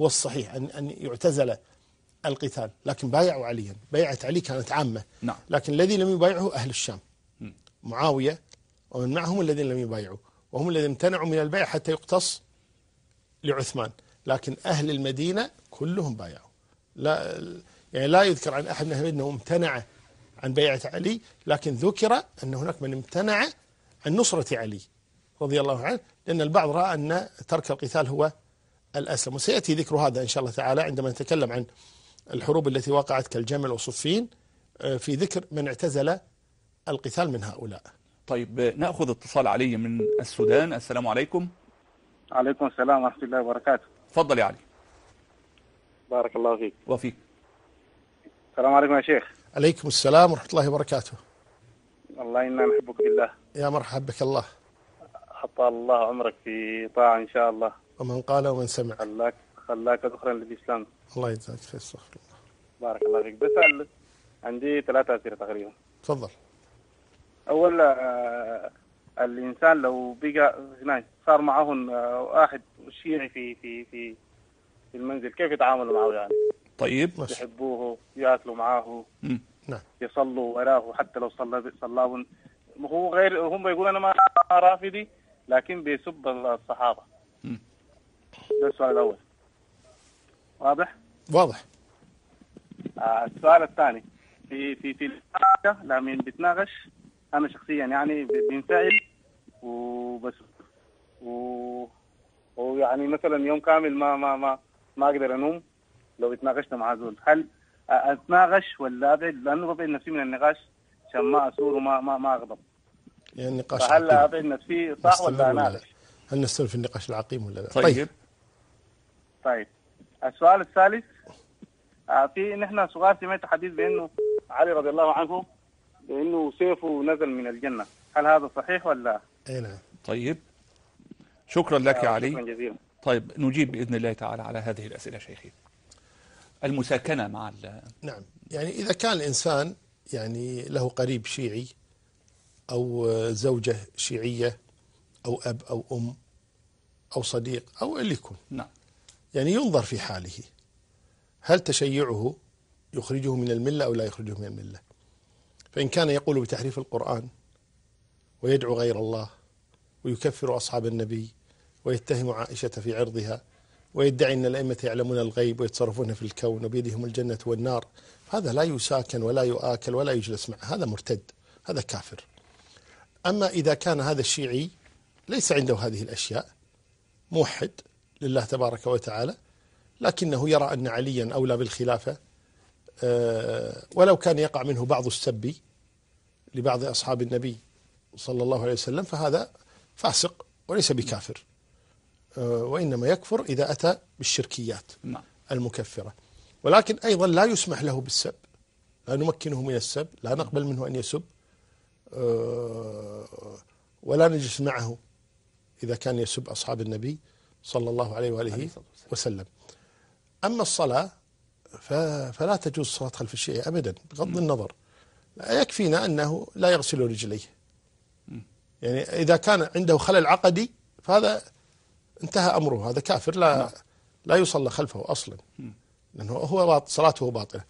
هو الصحيح ان ان يعتزل القتال لكن بايعوا عليا بيعه علي كانت عامه نعم لكن الذي لم يبايعه اهل الشام م. معاويه ومن معهم الذين لم يبايعوا وهم الذين امتنعوا من البيع حتى يقتص لعثمان لكن اهل المدينه كلهم بايعوا لا يعني لا يذكر عن احد من اهل المدينه امتنع عن بيعة علي لكن ذكر أن هناك من امتنع عن نصرة علي رضي الله عنه لأن البعض رأى أن ترك القتال هو الأسلم وسيأتي ذكر هذا إن شاء الله تعالى عندما نتكلم عن الحروب التي وقعت كالجمل وصفين آه، في ذكر من اعتزل القتال من هؤلاء طيب نأخذ اتصال علي من السودان السلام عليكم عليكم السلام ورحمة الله وبركاته تفضل يا علي بارك الله فيك وفيك السلام عليكم يا شيخ عليكم السلام ورحمة الله وبركاته الله إنا نحبك بالله يا مرحب بك الله أطال الله عمرك في طاعة إن شاء الله ومن قال ومن سمع خلاك خلاك ذخرا للإسلام الله يجزاك خير استغفر الله بارك الله فيك بسأل عندي ثلاثة أسئلة تقريبا تفضل أول آه، الإنسان لو بقى هناك صار معه آه، واحد شيعي في في في في المنزل كيف يتعاملوا معه يعني؟ طيب يحبوه ياكلوا معاه نعم يصلوا وراه حتى لو صلى صلاهم هو غير هم يقولوا انا ما رافضي لكن بيسب الصحابه ده السؤال الاول واضح؟ واضح آه السؤال الثاني في في في لما بتناقش انا شخصيا يعني بنفعل وبس و ويعني مثلا يوم كامل ما ما ما ما اقدر انوم لو تناقشنا مع زول هل اتناقش ولا ابعد لانه ببعد نفسي من النقاش عشان ما اثور وما ما, ما اغضب يعني النقاش هل ابعد نفسي صح ولا اناقش؟ هل نستمر في النقاش العقيم ولا لا؟ طيب طيب, طيب. السؤال الثالث آه، في نحن صغار سمعت حديث بانه علي رضي الله عنه بانه سيفه نزل من الجنه، هل هذا صحيح ولا؟ اي نعم طيب شكرا لك يا آه، علي شكرا جزيلا طيب نجيب باذن الله تعالى على هذه الاسئله شيخي المساكنة مع نعم يعني إذا كان الإنسان يعني له قريب شيعي أو زوجة شيعية أو أب أو أم أو صديق أو اللي يكون نعم يعني ينظر في حاله هل تشيعه يخرجه من الملة أو لا يخرجه من الملة فإن كان يقول بتحريف القرآن ويدعو غير الله ويكفر أصحاب النبي ويتهم عائشة في عرضها ويدعي أن الأئمة يعلمون الغيب ويتصرفون في الكون وبيدهم الجنة والنار هذا لا يساكن ولا يؤكل ولا يجلس معه هذا مرتد هذا كافر أما إذا كان هذا الشيعي ليس عنده هذه الأشياء موحد لله تبارك وتعالى لكنه يرى أن عليا أولى بالخلافة آه، ولو كان يقع منه بعض السب لبعض أصحاب النبي صلى الله عليه وسلم فهذا فاسق وليس بكافر آه، وإنما يكفر إذا أتى بالشركيات نعم. المكفرة ولكن أيضا لا يسمح له بالسب لا نمكنه من السب لا نقبل منه أن يسب آه، ولا نجلس معه إذا كان يسب أصحاب النبي صلى الله عليه وآله وسلم أما الصلاة فلا تجوز الصلاة خلف الشيعة أبدا بغض نعم. النظر يكفينا أنه لا يغسل رجليه يعني إذا كان عنده خلل عقدي فهذا انتهى امره هذا كافر لا نعم. لا يصلى خلفه اصلا لانه هو صلاته باطله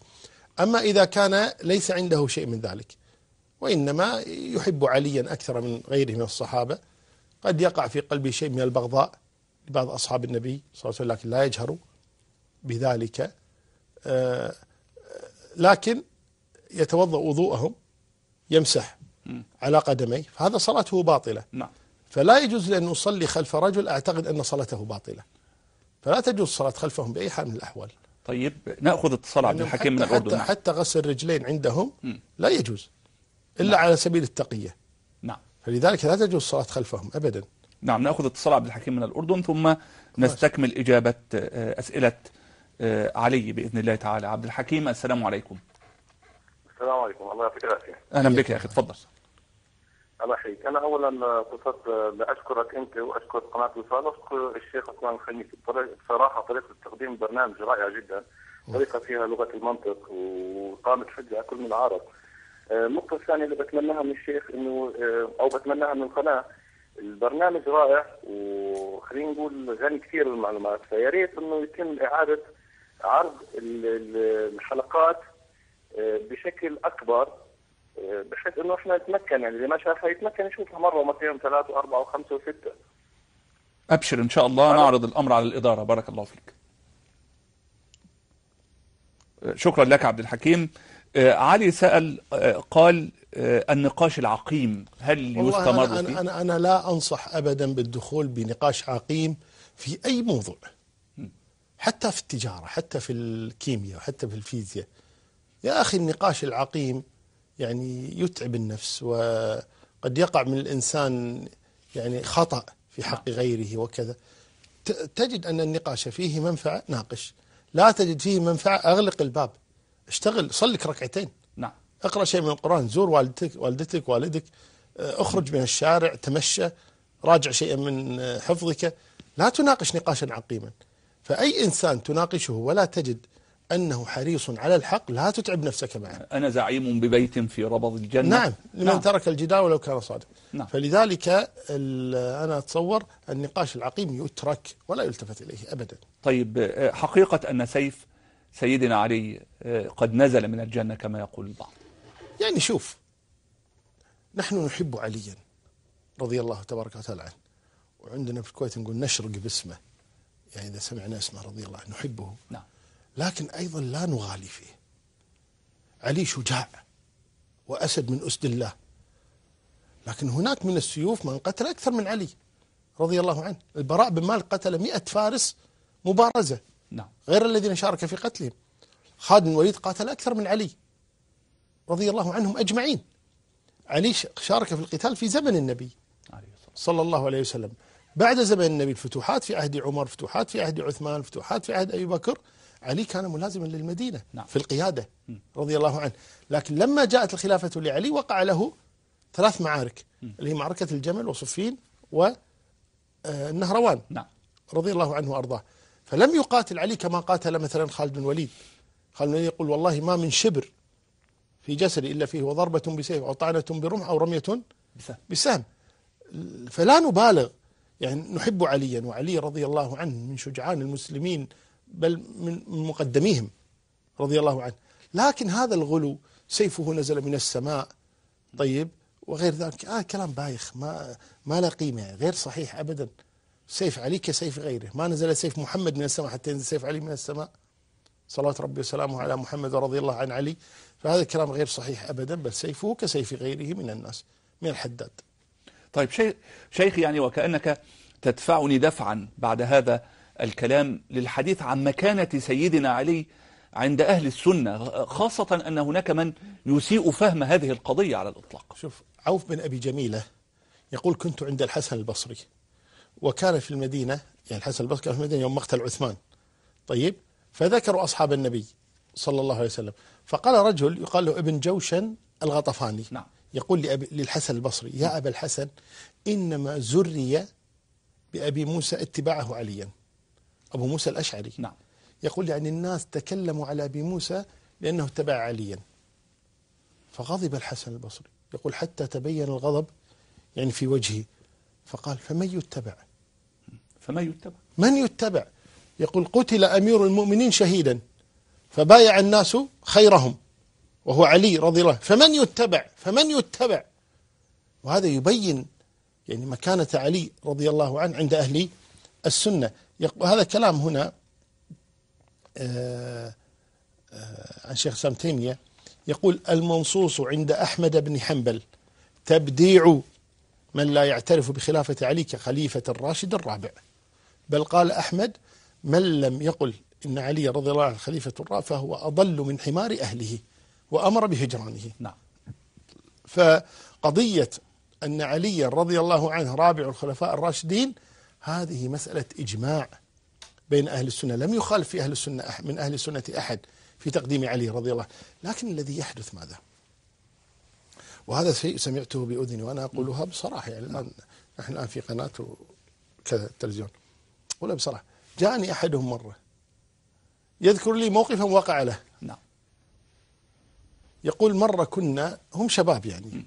اما اذا كان ليس عنده شيء من ذلك وانما يحب عليا اكثر من غيره من الصحابه قد يقع في قلبه شيء من البغضاء لبعض اصحاب النبي صلى الله عليه وسلم لكن لا يجهر بذلك آه، آه، لكن يتوضا وضوءهم يمسح على قدميه فهذا صلاته باطله نعم فلا يجوز لأن أصلي خلف رجل أعتقد أن صلاته باطلة فلا تجوز الصلاة خلفهم بأي حال من الأحوال طيب ناخذ اتصال عبد الحكيم من الأردن حتى, حتى غسل الرجلين عندهم لا يجوز إلا نعم. على سبيل التقية نعم فلذلك لا تجوز الصلاة خلفهم أبدا نعم ناخذ اتصال عبد الحكيم من الأردن ثم نستكمل إجابة آه، أسئلة آه، علي بإذن الله تعالى عبد الحكيم السلام عليكم السلام عليكم الله يعطيك العافية أهلا بك يا أخي تفضل الله يحييك، انا اولا قصدت لاشكرك انت واشكر قناه وصال واشكر الشيخ عثمان الخليفي بصراحه طريقه تقديم برنامج رائعه جدا، طريقه فيها لغه المنطق وقامت حجه كل من عارض. آه، النقطة الثانية اللي بتمناها من الشيخ انه آه، او بتمناها من القناة البرنامج رائع وخلينا نقول غني كثير بالمعلومات فيا ريت انه يتم اعادة عرض الحلقات آه، بشكل اكبر بحيث انه احنا نتمكن يعني اللي ما شافها يتمكن يشوفها مره ومرتين وثلاثه واربعه وخمسه وسته. ابشر ان شاء الله نعرض الامر على الاداره بارك الله فيك. شكرا لك عبد الحكيم. آه، علي سال آه، قال آه، النقاش العقيم هل يستمر أنا فيه؟ أنا, أنا لا أنصح أبدا بالدخول بنقاش عقيم في أي موضوع حتى في التجارة حتى في الكيمياء حتى في الفيزياء يا أخي النقاش العقيم يعني يتعب النفس وقد يقع من الإنسان يعني خطأ في حق نعم. غيره وكذا تجد أن النقاش فيه منفعة ناقش لا تجد فيه منفعة أغلق الباب اشتغل صلك ركعتين نعم اقرأ شيء من القرآن زور والدتك والدتك والدك اخرج من الشارع تمشى راجع شيئا من حفظك لا تناقش نقاشا عقيما فأي إنسان تناقشه ولا تجد أنه حريص على الحق لا تتعب نفسك معه أنا زعيم ببيت في ربض الجنة نعم لمن نعم. ترك الجدال ولو كان صادق نعم. فلذلك أنا أتصور النقاش العقيم يترك ولا يلتفت إليه أبدا طيب آه، حقيقة أن سيف سيدنا علي آه، قد نزل من الجنة كما يقول البعض يعني شوف نحن نحب عليا رضي الله تبارك وتعالى عنه وعندنا في الكويت نقول نشرق باسمه يعني إذا سمعنا اسمه رضي الله عنه نحبه نعم لكن أيضا لا نغالي فيه علي شجاع وأسد من أسد الله لكن هناك من السيوف من قتل أكثر من علي رضي الله عنه البراء بن مالك قتل مئة فارس مبارزة نعم. غير الذين شارك في قتلهم خالد بن الوليد قاتل أكثر من علي رضي الله عنهم أجمعين علي شارك في القتال في زمن النبي صلى الله عليه وسلم بعد زمن النبي الفتوحات في عهد عمر فتوحات في عهد عثمان فتوحات في عهد أبي بكر علي كان ملازما للمدينة نعم. في القيادة رضي الله عنه لكن لما جاءت الخلافة لعلي وقع له ثلاث معارك اللي هي معركة الجمل وصفين والنهروان آه، نعم. رضي الله عنه وأرضاه فلم يقاتل علي كما قاتل مثلا خالد بن الوليد خالد بن الوليد يقول والله ما من شبر في جسدي إلا فيه وضربة بسيف أو طعنة برمح أو رمية بسهم, بسهم. فلا نبالغ يعني نحب عليا وعلي رضي الله عنه من شجعان المسلمين بل من مقدميهم رضي الله عنه لكن هذا الغلو سيفه نزل من السماء طيب وغير ذلك آه كلام بايخ ما ما له قيمة غير صحيح أبدا سيف علي كسيف غيره ما نزل سيف محمد من السماء حتى ينزل سيف علي من السماء صلاة ربي وسلامه على محمد رضي الله عن علي فهذا كلام غير صحيح أبدا بل سيفه كسيف غيره من الناس من الحداد طيب شيخ شيخي يعني وكأنك تدفعني دفعا بعد هذا الكلام للحديث عن مكانة سيدنا علي عند أهل السنة خاصة أن هناك من يسيء فهم هذه القضية على الإطلاق شوف عوف بن أبي جميلة يقول كنت عند الحسن البصري وكان في المدينة يعني الحسن البصري كان في المدينة يوم مقتل عثمان طيب فذكروا أصحاب النبي صلى الله عليه وسلم فقال رجل يقال له ابن جوشن الغطفاني نعم. يقول لأبي للحسن البصري يا أبا الحسن إنما زري بأبي موسى اتباعه عليا أبو موسى الأشعري نعم يقول يعني الناس تكلموا على أبي موسى لأنه اتبع عليا فغضب الحسن البصري يقول حتى تبين الغضب يعني في وجهي فقال فمن يتبع فمن يتبع من يتبع يقول قتل أمير المؤمنين شهيدا فبايع الناس خيرهم وهو علي رضي الله فمن يتبع فمن يتبع وهذا يبين يعني مكانة علي رضي الله عنه عند أهل السنة هذا كلام هنا آه، آه، عن شيخ سام تيمية يقول المنصوص عند أحمد بن حنبل تبديع من لا يعترف بخلافة علي كخليفة الراشد الرابع بل قال أحمد من لم يقل إن علي رضي الله عنه خليفة الرابع فهو أضل من حمار أهله وأمر بهجرانه نعم فقضية أن علي رضي الله عنه رابع الخلفاء الراشدين هذه مسألة إجماع بين أهل السنة لم يخالف في أهل السنة من أهل السنة أحد في تقديم علي رضي الله لكن الذي يحدث ماذا وهذا شيء سمعته بأذني وأنا أقولها بصراحة يعني الآن نحن الآن في قناة كذا التلفزيون ولا بصراحة جاءني أحدهم مرة يذكر لي موقفا وقع له نعم يقول مرة كنا هم شباب يعني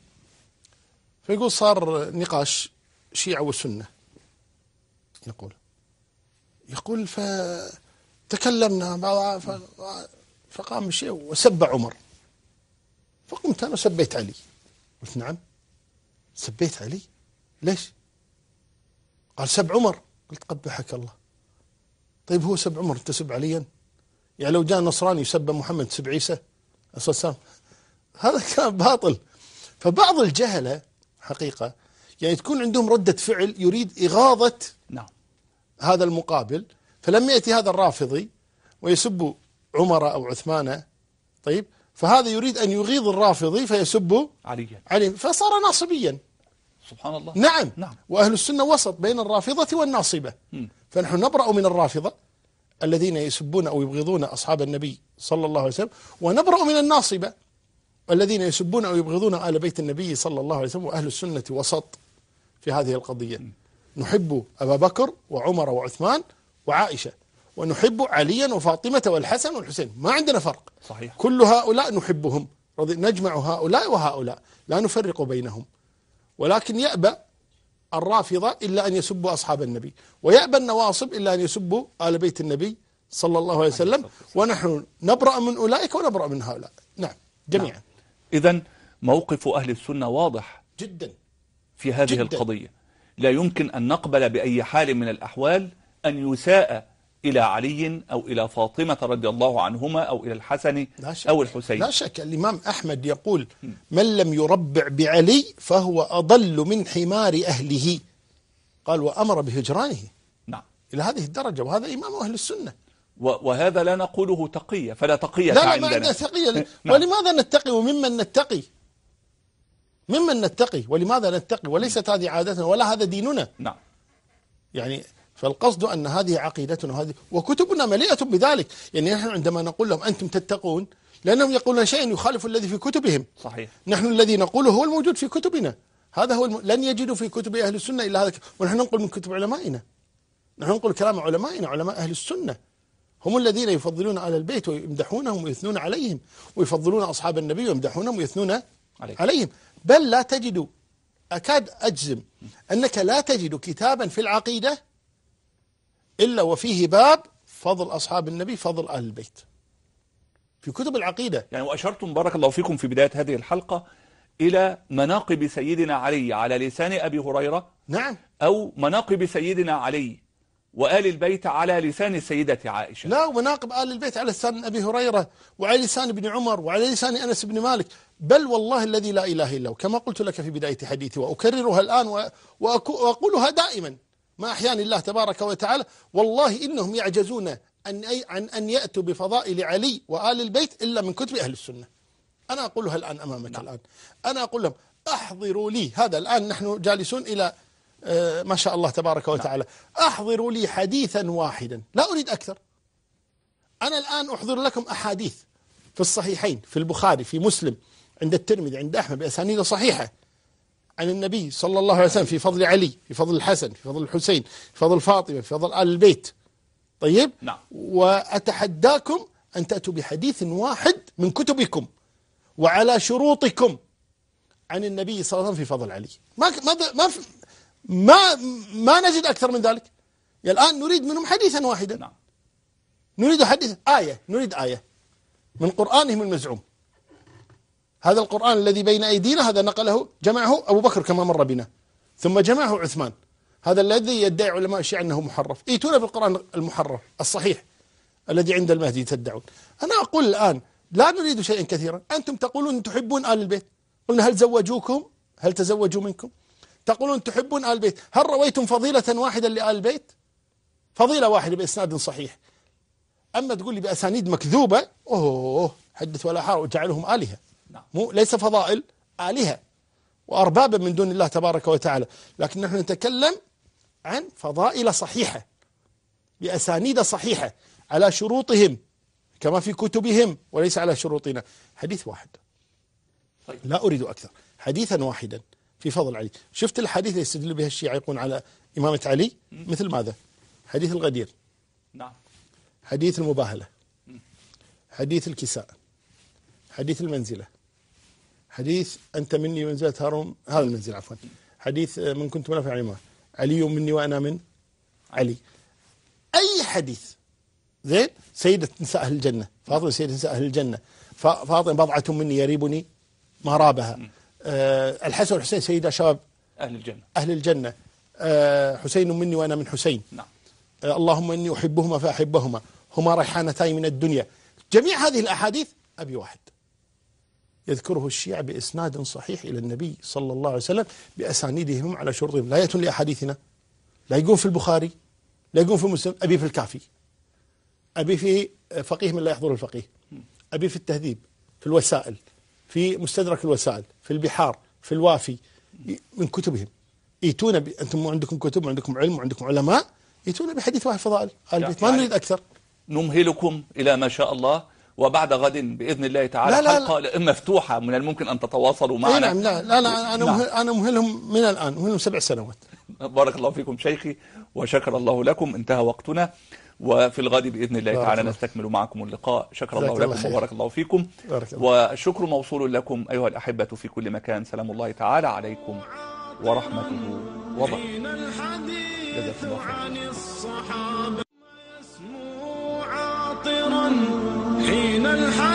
فيقول صار نقاش شيعة وسنة يقول يقول فتكلمنا فقام الشيخ وسب عمر فقمت أنا سبيت علي قلت نعم سبيت علي ليش قال سب عمر قلت قبحك الله طيب هو سب عمر انت سب عليا يعني لو جاء نصراني يسب محمد تسب عيسى عليه السلام [laughs] هذا كلام باطل فبعض الجهلة حقيقة يعني تكون عندهم ردة فعل يريد إغاظة هذا المقابل فلم يأتي هذا الرافضي ويسب عمر أو عثمان طيب فهذا يريد أن يغيظ الرافضي فيسب علي فصار ناصبيا سبحان الله نعم, نعم وأهل السنة وسط بين الرافضة والناصبة فنحن نبرأ من الرافضة الذين يسبون أو يبغضون أصحاب النبي صلى الله عليه وسلم ونبرأ من الناصبة الذين يسبون أو يبغضون آل بيت النبي صلى الله عليه وسلم وأهل السنة وسط في هذه القضية م. نحب أبا بكر وعمر وعثمان وعائشة ونحب عليا وفاطمة والحسن والحسين ما عندنا فرق صحيح كل هؤلاء نحبهم رضي نجمع هؤلاء وهؤلاء لا نفرق بينهم ولكن يأبى الرافضة إلا أن يسبوا أصحاب النبي ويأبى النواصب إلا أن يسبوا آل بيت النبي صلى الله عليه وسلم ونحن نبرأ من أولئك ونبرأ من هؤلاء نعم, نعم. جميعا نعم. إذا موقف أهل السنة واضح جدا في هذه جداً القضية لا يمكن أن نقبل بأي حال من الأحوال أن يساء إلى علي أو إلى فاطمة رضي الله عنهما أو إلى الحسن أو الحسين لا شك الإمام أحمد يقول من لم يربع بعلي فهو أضل من حمار أهله قال وأمر بهجرانه نعم إلى هذه الدرجة وهذا إمام أهل السنة وهذا لا نقوله تقية فلا تقية لا لا ما عندنا تقية [laughs] نعم. ولماذا نتقي وممن نتقي ممن نتقي ولماذا نتقي وليست هذه عادتنا ولا هذا ديننا نعم يعني فالقصد أن هذه عقيدتنا وهذه وكتبنا مليئة بذلك يعني نحن عندما نقول لهم أنتم تتقون لأنهم يقولون شيئا يخالف الذي في كتبهم صحيح نحن الذي نقوله هو الموجود في كتبنا هذا هو الم... لن يجدوا في كتب أهل السنة إلا هذا ونحن ننقل من كتب علمائنا نحن ننقل كلام علمائنا علماء أهل السنة هم الذين يفضلون على البيت ويمدحونهم ويثنون عليهم ويفضلون أصحاب النبي ويمدحونهم ويثنون عليهم, عليهم. بل لا تجد أكاد أجزم أنك لا تجد كتابا في العقيدة إلا وفيه باب فضل أصحاب النبي فضل أهل البيت في كتب العقيدة يعني وأشرتم بارك الله فيكم في بداية هذه الحلقة إلى مناقب سيدنا علي على لسان أبي هريرة نعم أو مناقب سيدنا علي وآل البيت على لسان السيدة عائشة لا ومناقب آل البيت على لسان أبي هريرة وعلى لسان ابن عمر وعلى لسان أنس بن مالك بل والله الذي لا إله إلا هو كما قلت لك في بداية حديثي وأكررها الآن وأقولها دائما ما أحيان الله تبارك وتعالى والله إنهم يعجزون أن أي عن أن يأتوا بفضائل علي وآل البيت إلا من كتب أهل السنة أنا أقولها الآن أمامك نعم. الآن أنا أقول لهم أحضروا لي هذا الآن نحن جالسون إلى آه، ما شاء الله تبارك نعم. وتعالى أحضروا لي حديثا واحدا لا أريد أكثر أنا الآن أحضر لكم أحاديث في الصحيحين في البخاري في مسلم عند الترمذي عند أحمد بأسانيد صحيحة عن النبي صلى الله عليه وسلم في فضل علي في فضل الحسن في فضل الحسين في فضل فاطمة في فضل آل البيت طيب نعم. وأتحداكم أن تأتوا بحديث واحد من كتبكم وعلى شروطكم عن النبي صلى الله عليه وسلم في فضل علي ما ما ما ما ما نجد أكثر من ذلك يعني الآن نريد منهم حديثا واحدا نعم. نريد حديث آية نريد آية من قرآنهم المزعوم هذا القرآن الذي بين أيدينا هذا نقله جمعه أبو بكر كما مر بنا ثم جمعه عثمان هذا الذي يدعي علماء الشيعة أنه محرف ايتونا بالقرآن المحرف الصحيح الذي عند المهدي تدعون أنا أقول الآن لا نريد شيئا كثيرا أنتم تقولون تحبون آل البيت قلنا هل زوجوكم هل تزوجوا منكم تقولون تحبون آل البيت هل رويتم فضيلة واحدة لآل البيت فضيلة واحدة بإسناد صحيح أما تقول لي بأسانيد مكذوبة أوه حدث ولا حرج وجعلهم آلهة نعم. مو ليس فضائل آلهة وأربابا من دون الله تبارك وتعالى لكن نحن نتكلم عن فضائل صحيحة بأسانيد صحيحة على شروطهم كما في كتبهم وليس على شروطنا حديث واحد طيب. لا أريد أكثر حديثا واحدا في فضل علي شفت الحديث اللي يستدل بها الشيعة يقول على إمامة علي مثل ماذا حديث الغدير نعم حديث المباهلة حديث الكساء حديث المنزلة حديث أنت مني منزلة هارون هذا المنزل عفوا حديث من كنت منافع عن علي مني وأنا من علي أي حديث زين سيدة نساء أهل الجنة فاطمة سيدة نساء أهل الجنة فاطمة بضعة مني يريبني مرابها آه، الحسن والحسين سيدا شباب أهل الجنة أهل الجنة آه، حسين مني وأنا من حسين نعم آه، اللهم إني أحبهما فأحبهما هما ريحانتاي من الدنيا جميع هذه الأحاديث أبي واحد يذكره الشيعة بإسناد صحيح إلى النبي صلى الله عليه وسلم بأسانيدهم على شرطهم لا يأتون لأحاديثنا لا يقوم في البخاري لا يقوم في مسلم أبي في الكافي أبي في فقيه من لا يحضر الفقيه أبي في التهذيب في الوسائل في مستدرك الوسائل في البحار في الوافي من كتبهم يتونا ب... انتم عندكم كتب وعندكم علم وعندكم علماء يتونا بحديث واحد فضائل ال بيت ما يعني نريد اكثر نمهلكم الى ما شاء الله وبعد غد باذن الله تعالى لا لا حلقه لا. مفتوحه من الممكن ان تتواصلوا معنا نعم لا لا, لا انا نعم. انا مهلهم من الان مهلهم سبع سنوات بارك الله فيكم شيخي وشكر الله لكم انتهى وقتنا وفي الغد باذن الله تعالى نستكمل معكم اللقاء شكر الله لكم وبارك الله فيكم بارك والشكر موصول لكم ايها الاحبه في كل مكان سلام الله تعالى عليكم ورحمته وبركاته عن الصحابه حين الحديث